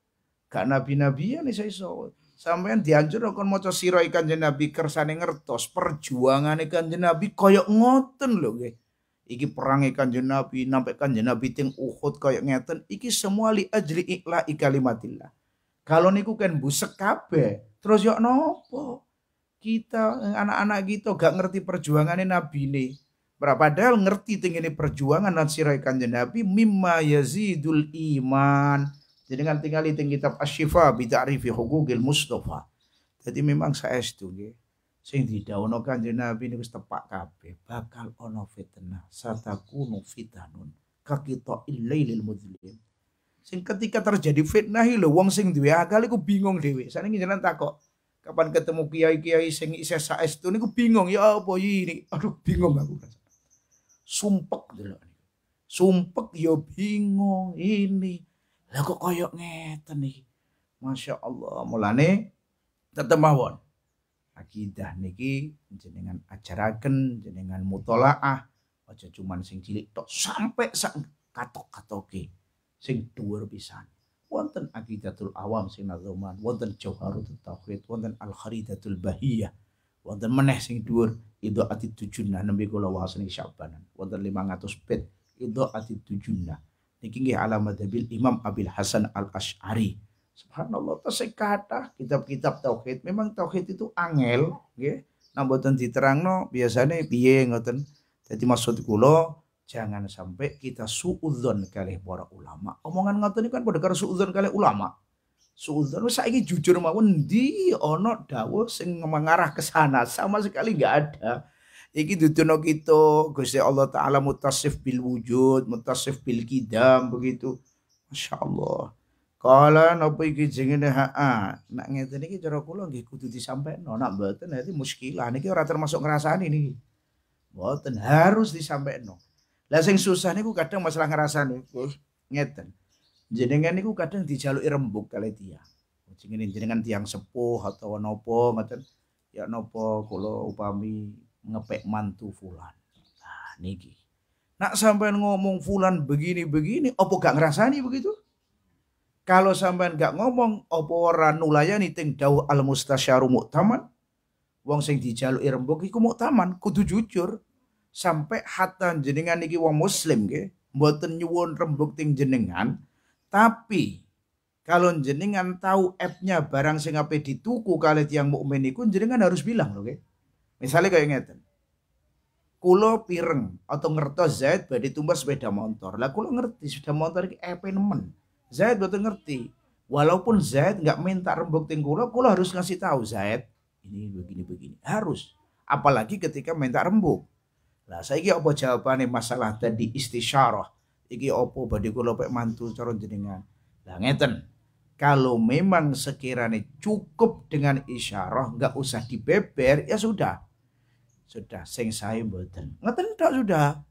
Gak nabi-nabian saya so sampean dianjur kon maca sira Kanjeng Nabi kersane ngertos perjuangan Kanjeng Nabi koyok ngoten loh gue Iki perang kanjeng Nabi, nampak kanjeng Nabi ting Uhud koyok ngeten. Iki semua li ajli ikhla ikalimatillah. Kalau niku kan busek kabe terus yo nopo? kita anak-anak kita gak ngerti perjuangannya Nabi ini. Nah, padahal ngerti tinggi perjuangan dan sirai kanjeng Nabi mimma yazidul iman. Jadi kan tinggal itu kitab asyifa bita'rifi hukukil Mustafa. Jadi memang saya setuju. Sing didauno kanjeng Nabi ini harus tepak kabeh bakal ono fitnah kuno fitanun kakita illailil mudlim. Sing ketika terjadi fitnah ilo. wong sing duwe kali bingung bingung saya Saiki jalan takok kapan ketemu kiai-kiai sing isih estu niku bingung ya apa ya ini. Aduh bingung aku rasa. Sumpek delok niku. Sumpek ya bingung ini. Lah kok koyo ngeten iki. Masya Allah mulane tetep mawon. Akidah niki jenengan ajaraken jenengan mutolaah aja cuman sing cilik tok sampai sak katok-katoke sing dhuwur pisan wonten aqidatul awam sing nazoman wonten jawharutul tauhid wonten al kharidatul bahiyah wonten meneh sing dhuwur itu ati nabi nembe kula wasan syabanan wonten 500 pet itu ati tujuna niki nggih alamat bil Imam Abil Hasan Al Asy'ari subhanallah tesih kata kitab-kitab tauhid memang tauhid itu angel nggih nah mboten diterangno biasane piye ngoten dadi maksud kula jangan sampai kita suudzon kali para ulama. Omongan ngoten kan padha karo suudzon kali ulama. Suudzon saiki jujur mawon di ana dawuh sing mengarah ke sana sama sekali nggak ada. Iki duduno kita Gusti Allah taala mutasif bil wujud, mutasif bil kidam begitu. Masya Allah. Kala napa iki jengene ha Nak ngene iki cara kula nggih kudu disampaikno. Nak mboten nanti muskilah niki ora termasuk ngrasani niki. Mboten harus disampaikno. Lah sing susah niku kadang masalah ngrasani. Ngeten. Jenengan niku kadang dijaluki rembug kali dia. Oh, jenengan jenengan tiang sepuh atau nopo ngeten. Ya nopo kalau upami ngepek mantu fulan. Nah niki. Nak sampean ngomong fulan begini-begini, opo gak ngrasani begitu? Kalau sampean gak ngomong, opo ora nulayani teng dawuh al mustasyaru mu'taman. Wong sing dijaluki rembug iku mu'taman kudu jujur sampai hatta jenengan niki wong muslim nggih mboten nyuwun rembuk ting jenengan tapi kalau jenengan tahu app-nya barang sing ape dituku kali tiang mukmin iku jenengan harus bilang loh nggih misalnya kaya ngeten kulo pireng atau ngertos Zaid badhe tumbas sepeda motor lah kulo ngerti sepeda motor iki app nemen Zaid boten ngerti walaupun Zaid nggak minta rembuk ting kulo kulo harus ngasih tahu Zaid ini begini begini harus apalagi ketika minta rembuk Nah, saya kira apa jawabannya masalah tadi istisyarah? Iki opo badi kula pek mantu cara jenengan. Lah ngeten. Kalau memang sekiranya cukup dengan isyarah, enggak usah dibeber, ya sudah. Sudah, sing saya mboten. Ngeten tak sudah.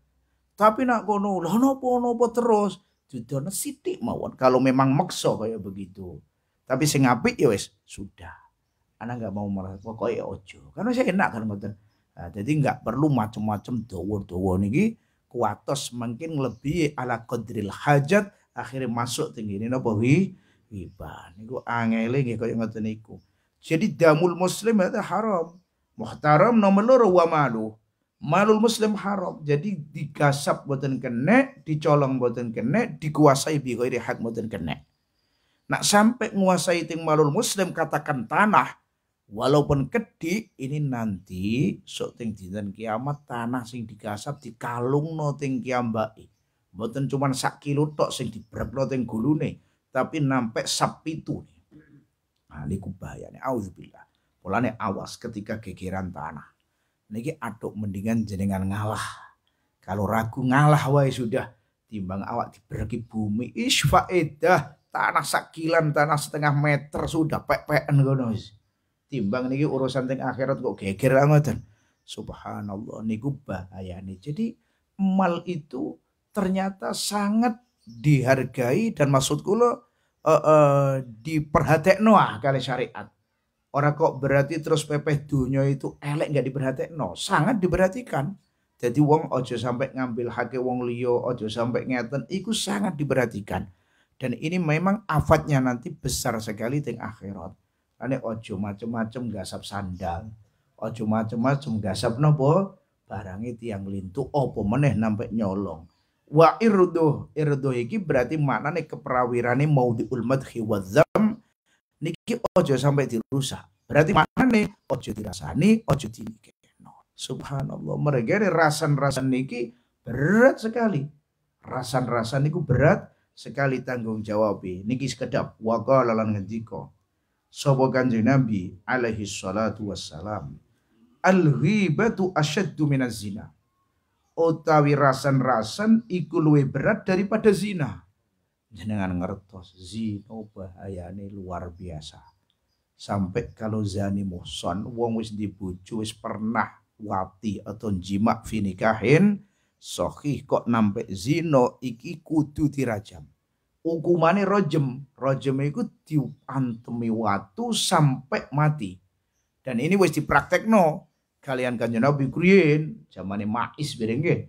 Tapi nak kono, lah nopo nopo terus. nasi sidik mawon. Kalau memang maksa kayak begitu. Tapi sing apik ya wis, sudah. Anak enggak mau merasa, pokoknya ojo. Karena saya enak kan ngeten Nah, jadi nggak perlu macam-macam dowo dowo niki kuatos mungkin lebih ala kodril hajat akhirnya masuk tinggi ini nopo wi hibah niku angeli nggih kaya ngoten niku. Jadi damul muslim itu haram. Muhtaram nomor loro wa malu. Malul muslim haram. Jadi digasap boten kene dicolong boten kene dikuasai bi kau hak boten kene Nak sampai nguasai ting malul muslim katakan tanah, Walaupun kedik ini nanti sok ting dinten kiamat tanah sing digasap no ting kiambai. Mboten cuman sak kilo tok sing no ting gulune, tapi nampek sapitu. Nah, nih. bahayane auzubillah. Polane awas ketika gegeran tanah. Niki aduk mendingan jenengan ngalah. Kalau ragu ngalah wae sudah timbang awak diberki bumi isfaedah tanah sakilan tanah setengah meter sudah pek-pekan ngono wis timbang niki urusan teng akhirat kok geger ngoten. Subhanallah niku nih. Jadi mal itu ternyata sangat dihargai dan maksudku kula uh, uh, diperhatekno ah kali syariat. Orang kok berarti terus pepeh dunia itu elek nggak No, sangat diperhatikan. Jadi wong ojo sampai ngambil hake wong liyo, ojo sampai ngeten, itu sangat diperhatikan. Dan ini memang afatnya nanti besar sekali teng akhirat. Ane ojo macem-macem gasap sandal. Ojo macem-macem gasap nopo itu yang lintu opo meneh nampak nyolong. Wa irduh, irduh iki berarti nih keperawirane mau mau wa wazam niki ojo sampai dirusak. Berarti nih ojo dirasani, ojo dinikeno. Subhanallah, mereka rasan-rasan niki berat sekali. Rasan-rasan niku berat sekali tanggung jawab niki sekedap waqala lan jiko sapa Kanjeng Nabi alaihi salatu wassalam al ghibatu asyaddu minaz zina utawi rasan-rasan iku luwe berat daripada zina jenengan ngertos zina bahayane luar biasa sampai kalau zani muhson wong wis dibucu wis pernah wati atau jima finikahin sohih kok nampak zino iki kudu dirajam hukumannya rojem. Rojem itu diantemi waktu sampai mati. Dan ini wis no kalian kan Nabi kriyen zaman mais bareng nggih.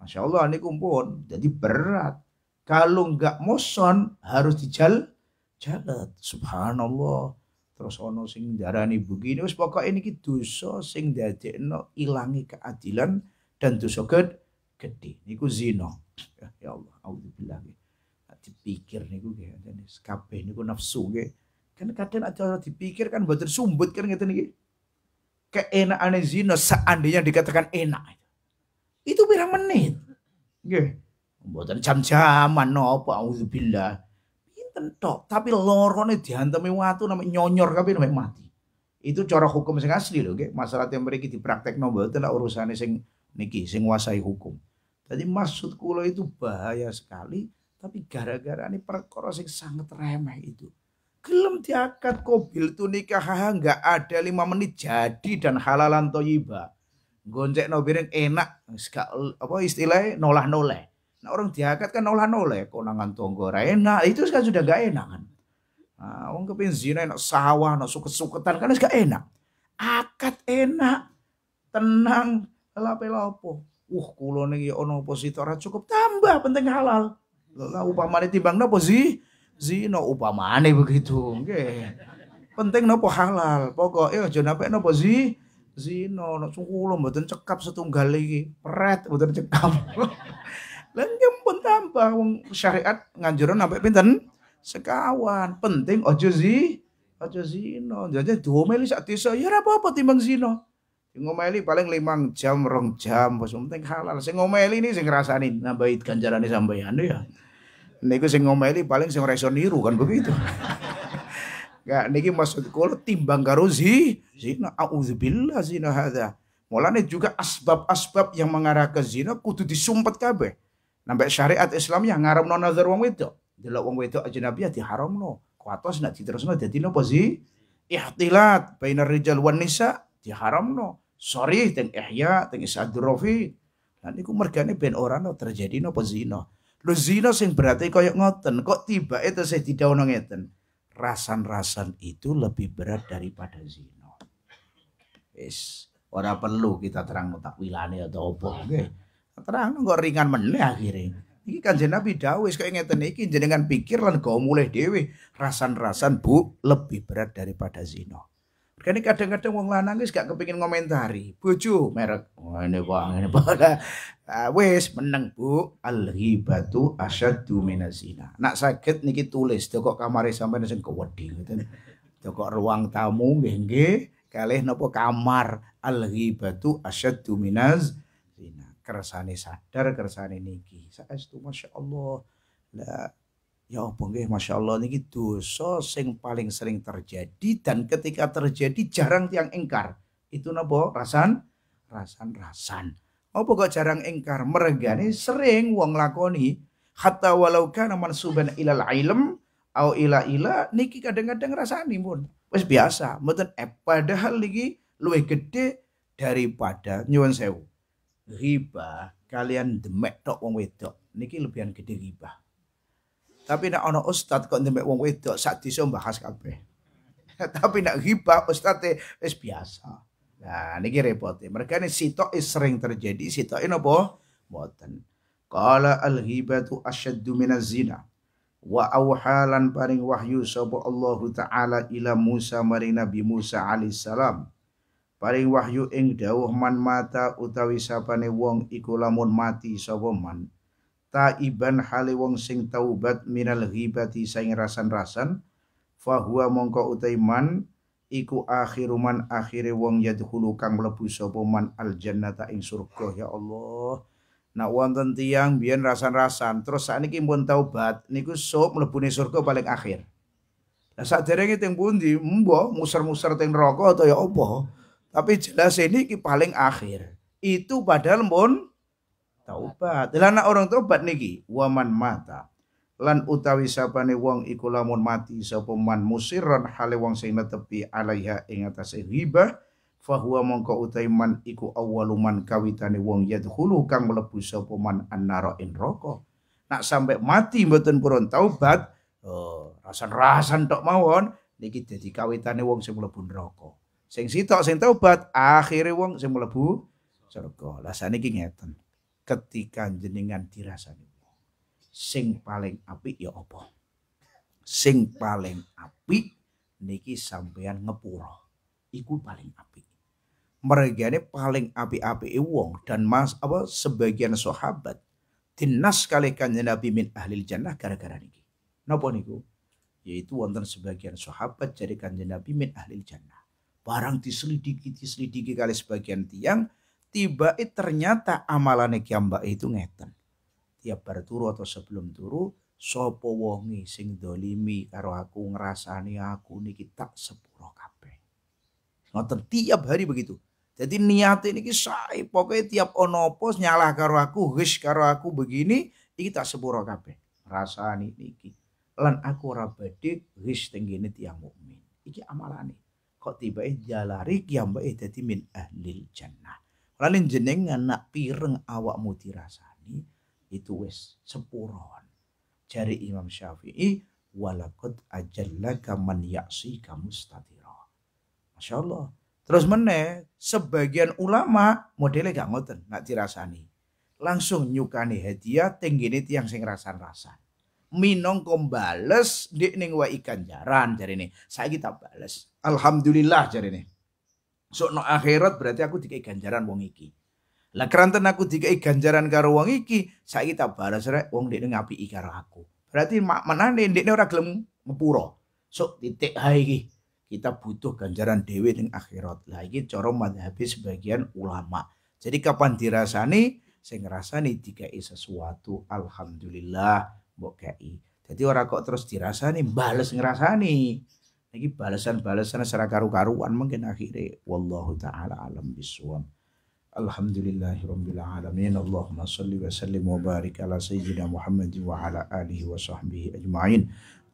Masya Allah ini kumpul jadi berat. Kalau nggak moson harus dijal jalet. Subhanallah. Terus ono sing darani begini wis ini ini dosa sing dadekno ilangi keadilan dan dosa gede. Niku zina. Ya Allah, auzubillah dipikir niku nggih ngoten kabeh niku nafsu nggih. Kan kadang aja dipikir kan buat sumbut kan ngeten nih keenakan zino seandainya dikatakan enak. Itu berapa menit. Nggih. Mboten jam-jaman no apa alhamdulillah Pinten toh tapi lorone dihantemi waktu namanya nyonyor kabin namanya mati. Itu cara hukum yang asli loh nggih. Masalah tempe iki dipraktekno mboten lah nih sing niki sing wasai hukum. Jadi maksudku lo itu bahaya sekali tapi gara-gara ini perkara sing sangat remeh itu. Gelem diakat kobil tu nikah nggak ada lima menit jadi dan halalan toyiba. gonjek nobiring enak, Ska, apa istilahnya nolah noleh. Nah orang diakat kan nolah noleh, konangan tonggo enak itu kan sudah gak enak kan. Nah, orang kepin zina enak sawah, enak suket-suketan kan gak enak. Akad enak, tenang, lape lapo. Uh, kulo niki ya ono positora cukup tambah penting halal. Lah upamane timbang napa zino upama upamane begitu. Nggih. Penting napa halal. Pokoke aja nampik napa zi? zino langsung kula mboten cekap setunggal iki. Pret mboten cekap. Lah pun tambah wong syariat nganjuran nampik pinten? Sekawan. Penting aja zi aja zino jadi domeli sak desa ya ora apa-apa timbang zino Sing ngomeli paling limang jam, rong jam, bos penting halal. Sing ngomeli ini sing ngrasani nambahi ganjarane sampean ya. Niku sing ngomeli paling sing ora niru kan begitu. Enggak niki maksud kula timbang karo zi, zina auzubillah zina hadza. Mulane juga asbab-asbab yang mengarah ke zina kudu disumpet kabeh. Nambah syariat Islam yang ngaramno nazar wong wedok. Delok wong wedok no. diharamno. Kuatos nek diterusno dadi nopo zi? Ihtilat bainar rijal wan nisa no sorry teng ihya teng isadur rofi lan iku mergane ben ora no terjadi no zina lo zino, sing berarti koyo ngoten kok tiba itu saya tidak ono ngeten rasan-rasan itu lebih berat daripada zino. wis ora perlu kita terang takwilane atau apa nggih terang kok ringan meneh akhire Ini kan Nabi Dawis wis kok ngeten iki jenengan pikiran lan mulai mulih dhewe rasan-rasan Bu lebih berat daripada zino. Karena kadang-kadang wong lanang wis gak kepingin ngomentari. Bojo merek ngene ini ngene wae. Ah, wis meneng Bu, al ghibatu asyaddu minazina. Nak sakit niki tulis dokok kamar sampeyan sing kewedi ngoten. Dokok ruang tamu nggih nggih kalih napa kamar al ghibatu asyaddu minaz zina. Kersane sadar kersane niki. Saestu Allah La Ya apa nggih Allah niki dosa sing paling sering terjadi dan ketika terjadi jarang tiang engkar. Itu napa? Rasan rasan rasan. Apa kok jarang engkar? meregani sering wong lakoni hatta walau kana mansuban ilal ilm au ila ila niki kadang-kadang rasani pun. Wis biasa, mboten eh, padahal niki luwih gede daripada nyuwun sewu. Riba kalian demek tok wong wedok niki lebihan gede riba. Tapi nak ono ustad kok ndembek wong wedok sak desa bahas kabeh. Tapi nak ghibah ustad wis biasa. Nah, niki repote. Mereka ini sitok sering terjadi, sitok apa? Mboten. Qala al-ghibatu asyaddu minaz zina. Wa awhalan paring wahyu sapa Allah taala ila Musa maring Nabi Musa salam. Paring wahyu ing dawuh man mata utawi sapane wong iku lamun mati sapa man taiban hale wong sing taubat minal ghibati saing rasan-rasan fahuwa mongko utaiman iku akhiruman akhire wong yadkhulu kang mlebu sapa man al jannata ing surga ya Allah Nah wonten tiang biyen rasan-rasan terus sakniki pun taubat niku sok mlebune surga paling akhir. Nah saderenge teng pundi mbo muser-muser teng neraka atau ya apa? Tapi jelas ini ki paling akhir. Itu padahal pun taubat. Lah anak orang taubat niki waman mata lan utawi sapane wong iku lamun mati sapa man musirran hale wong sing netepi alaiha ing atase hibah fahuwa mongko utawi man iku awaluman kawitane wong yadkhulu kang mlebu sapa man annara ing neraka. Nak sampai mati mboten purun taubat, oh, rasan-rasan tok mawon niki dadi kawitane wong sing mlebu neraka. Sing sitok sing taubat akhire wong sing mlebu surga. Lah saniki ngeten ketika jenengan dirasani sing paling api ya apa sing paling api niki sampean ngepuro iku paling api. mereka ini paling api-api wong dan mas apa sebagian sahabat dinas kali kanjeng Nabi min ahli jannah gara-gara niki napa niku yaitu wonten sebagian sahabat jadi kanjeng Nabi min ahli jannah barang diselidiki diselidiki kali sebagian tiang tiba eh, ternyata amalane kiambak itu ngeten. Tiap berturu atau sebelum turu sopo wongi sing dolimi karo aku ngerasani aku niki tak sepuro kabeh. Ngoten tiap hari begitu. Jadi niat ini kita pokoknya tiap onopos pos nyalah karo aku, wish karo aku begini ini tak sepuro kabeh. Rasani niki. Lan aku rabadi badhe wis tiang tiang mukmin. Iki amalani. Kok tiba-tiba jalari kiambai jadi min ahlil jannah. Lain jenengan nak pireng awakmu dirasani itu wes sempuron Jari Imam Syafi'i walakut ajallaka man kamu mustatira. Masya Allah. Terus meneh sebagian ulama modelnya gak ngoten nak dirasani. Langsung nyukani hadiah tinggini tiang sing rasan-rasan. Minong kembales di ning wa ikan jaran jari ini. Saya kita bales. Alhamdulillah jari ini. Sok no akhirat berarti aku dikai ganjaran wong iki. Lah keranten aku dikai ganjaran karo wong iki, saiki tak balas rek wong dekne ngapi karo aku. Berarti mak mana nih dekne ora gelem ngepuro Sok titik hai iki. Kita butuh ganjaran dewi ning akhirat. lagi iki cara madhab sebagian ulama. Jadi kapan dirasani saya ngerasani dikai sesuatu alhamdulillah mbok Jadi ora kok terus dirasani, bales ngerasani. Ini balasan-balasan secara karu-karuan mungkin akhirnya. Wallahu ta'ala alam biswam. Alhamdulillahirabbil alamin. Allahumma salli wa sallim wa barik ala sayyidina Muhammad wa ala alihi wa sahbihi ajma'in.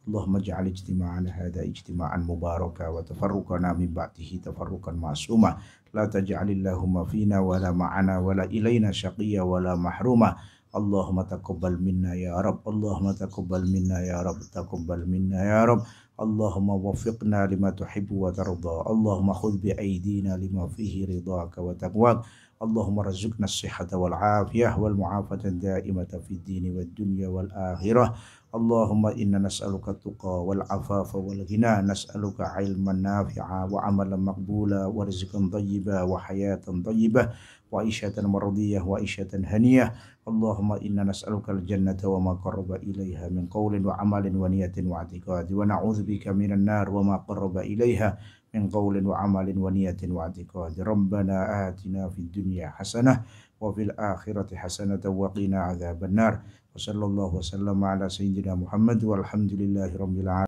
Allahumma ja'al ijtima'ana hadha ijtima'an mubaraka wa tafarruqana min ba'dihi tafarruqan ma'suma. La taj'alillahumma fina wa la ma'ana wa la ilayna syaqiyya wa la mahruma. Allahumma taqabbal minna ya Rabb. Allahumma taqabbal minna ya Rabb. Taqabbal minna ya Rabb. اللهم وفقنا لما تحب وترضى اللهم خذ بأيدينا لما فيه رضاك وتقواك اللهم رزقنا الصحة والعافية والمعافاة الدائمة في الدين والدنيا والآخرة اللهم إنا نسألك التقى والعفاف والغنى نسألك علما نافعا وعملا مقبولا ورزقا طيبا وحياة طيبة وعيشة مرضية وعيشة هنية اللهم إنا نسألك الجنة وما قرب إليها من قول وعمل ونية واعتقاد ونعوذ بك من النار وما قرب إليها من قول وعمل ونية واعتقاد ربنا آتنا في الدنيا حسنة وفي الآخرة حسنة وقنا عذاب النار Wassallallahu wasallam ala sayyidina Muhammad walhamdulillahi rabbil alamin.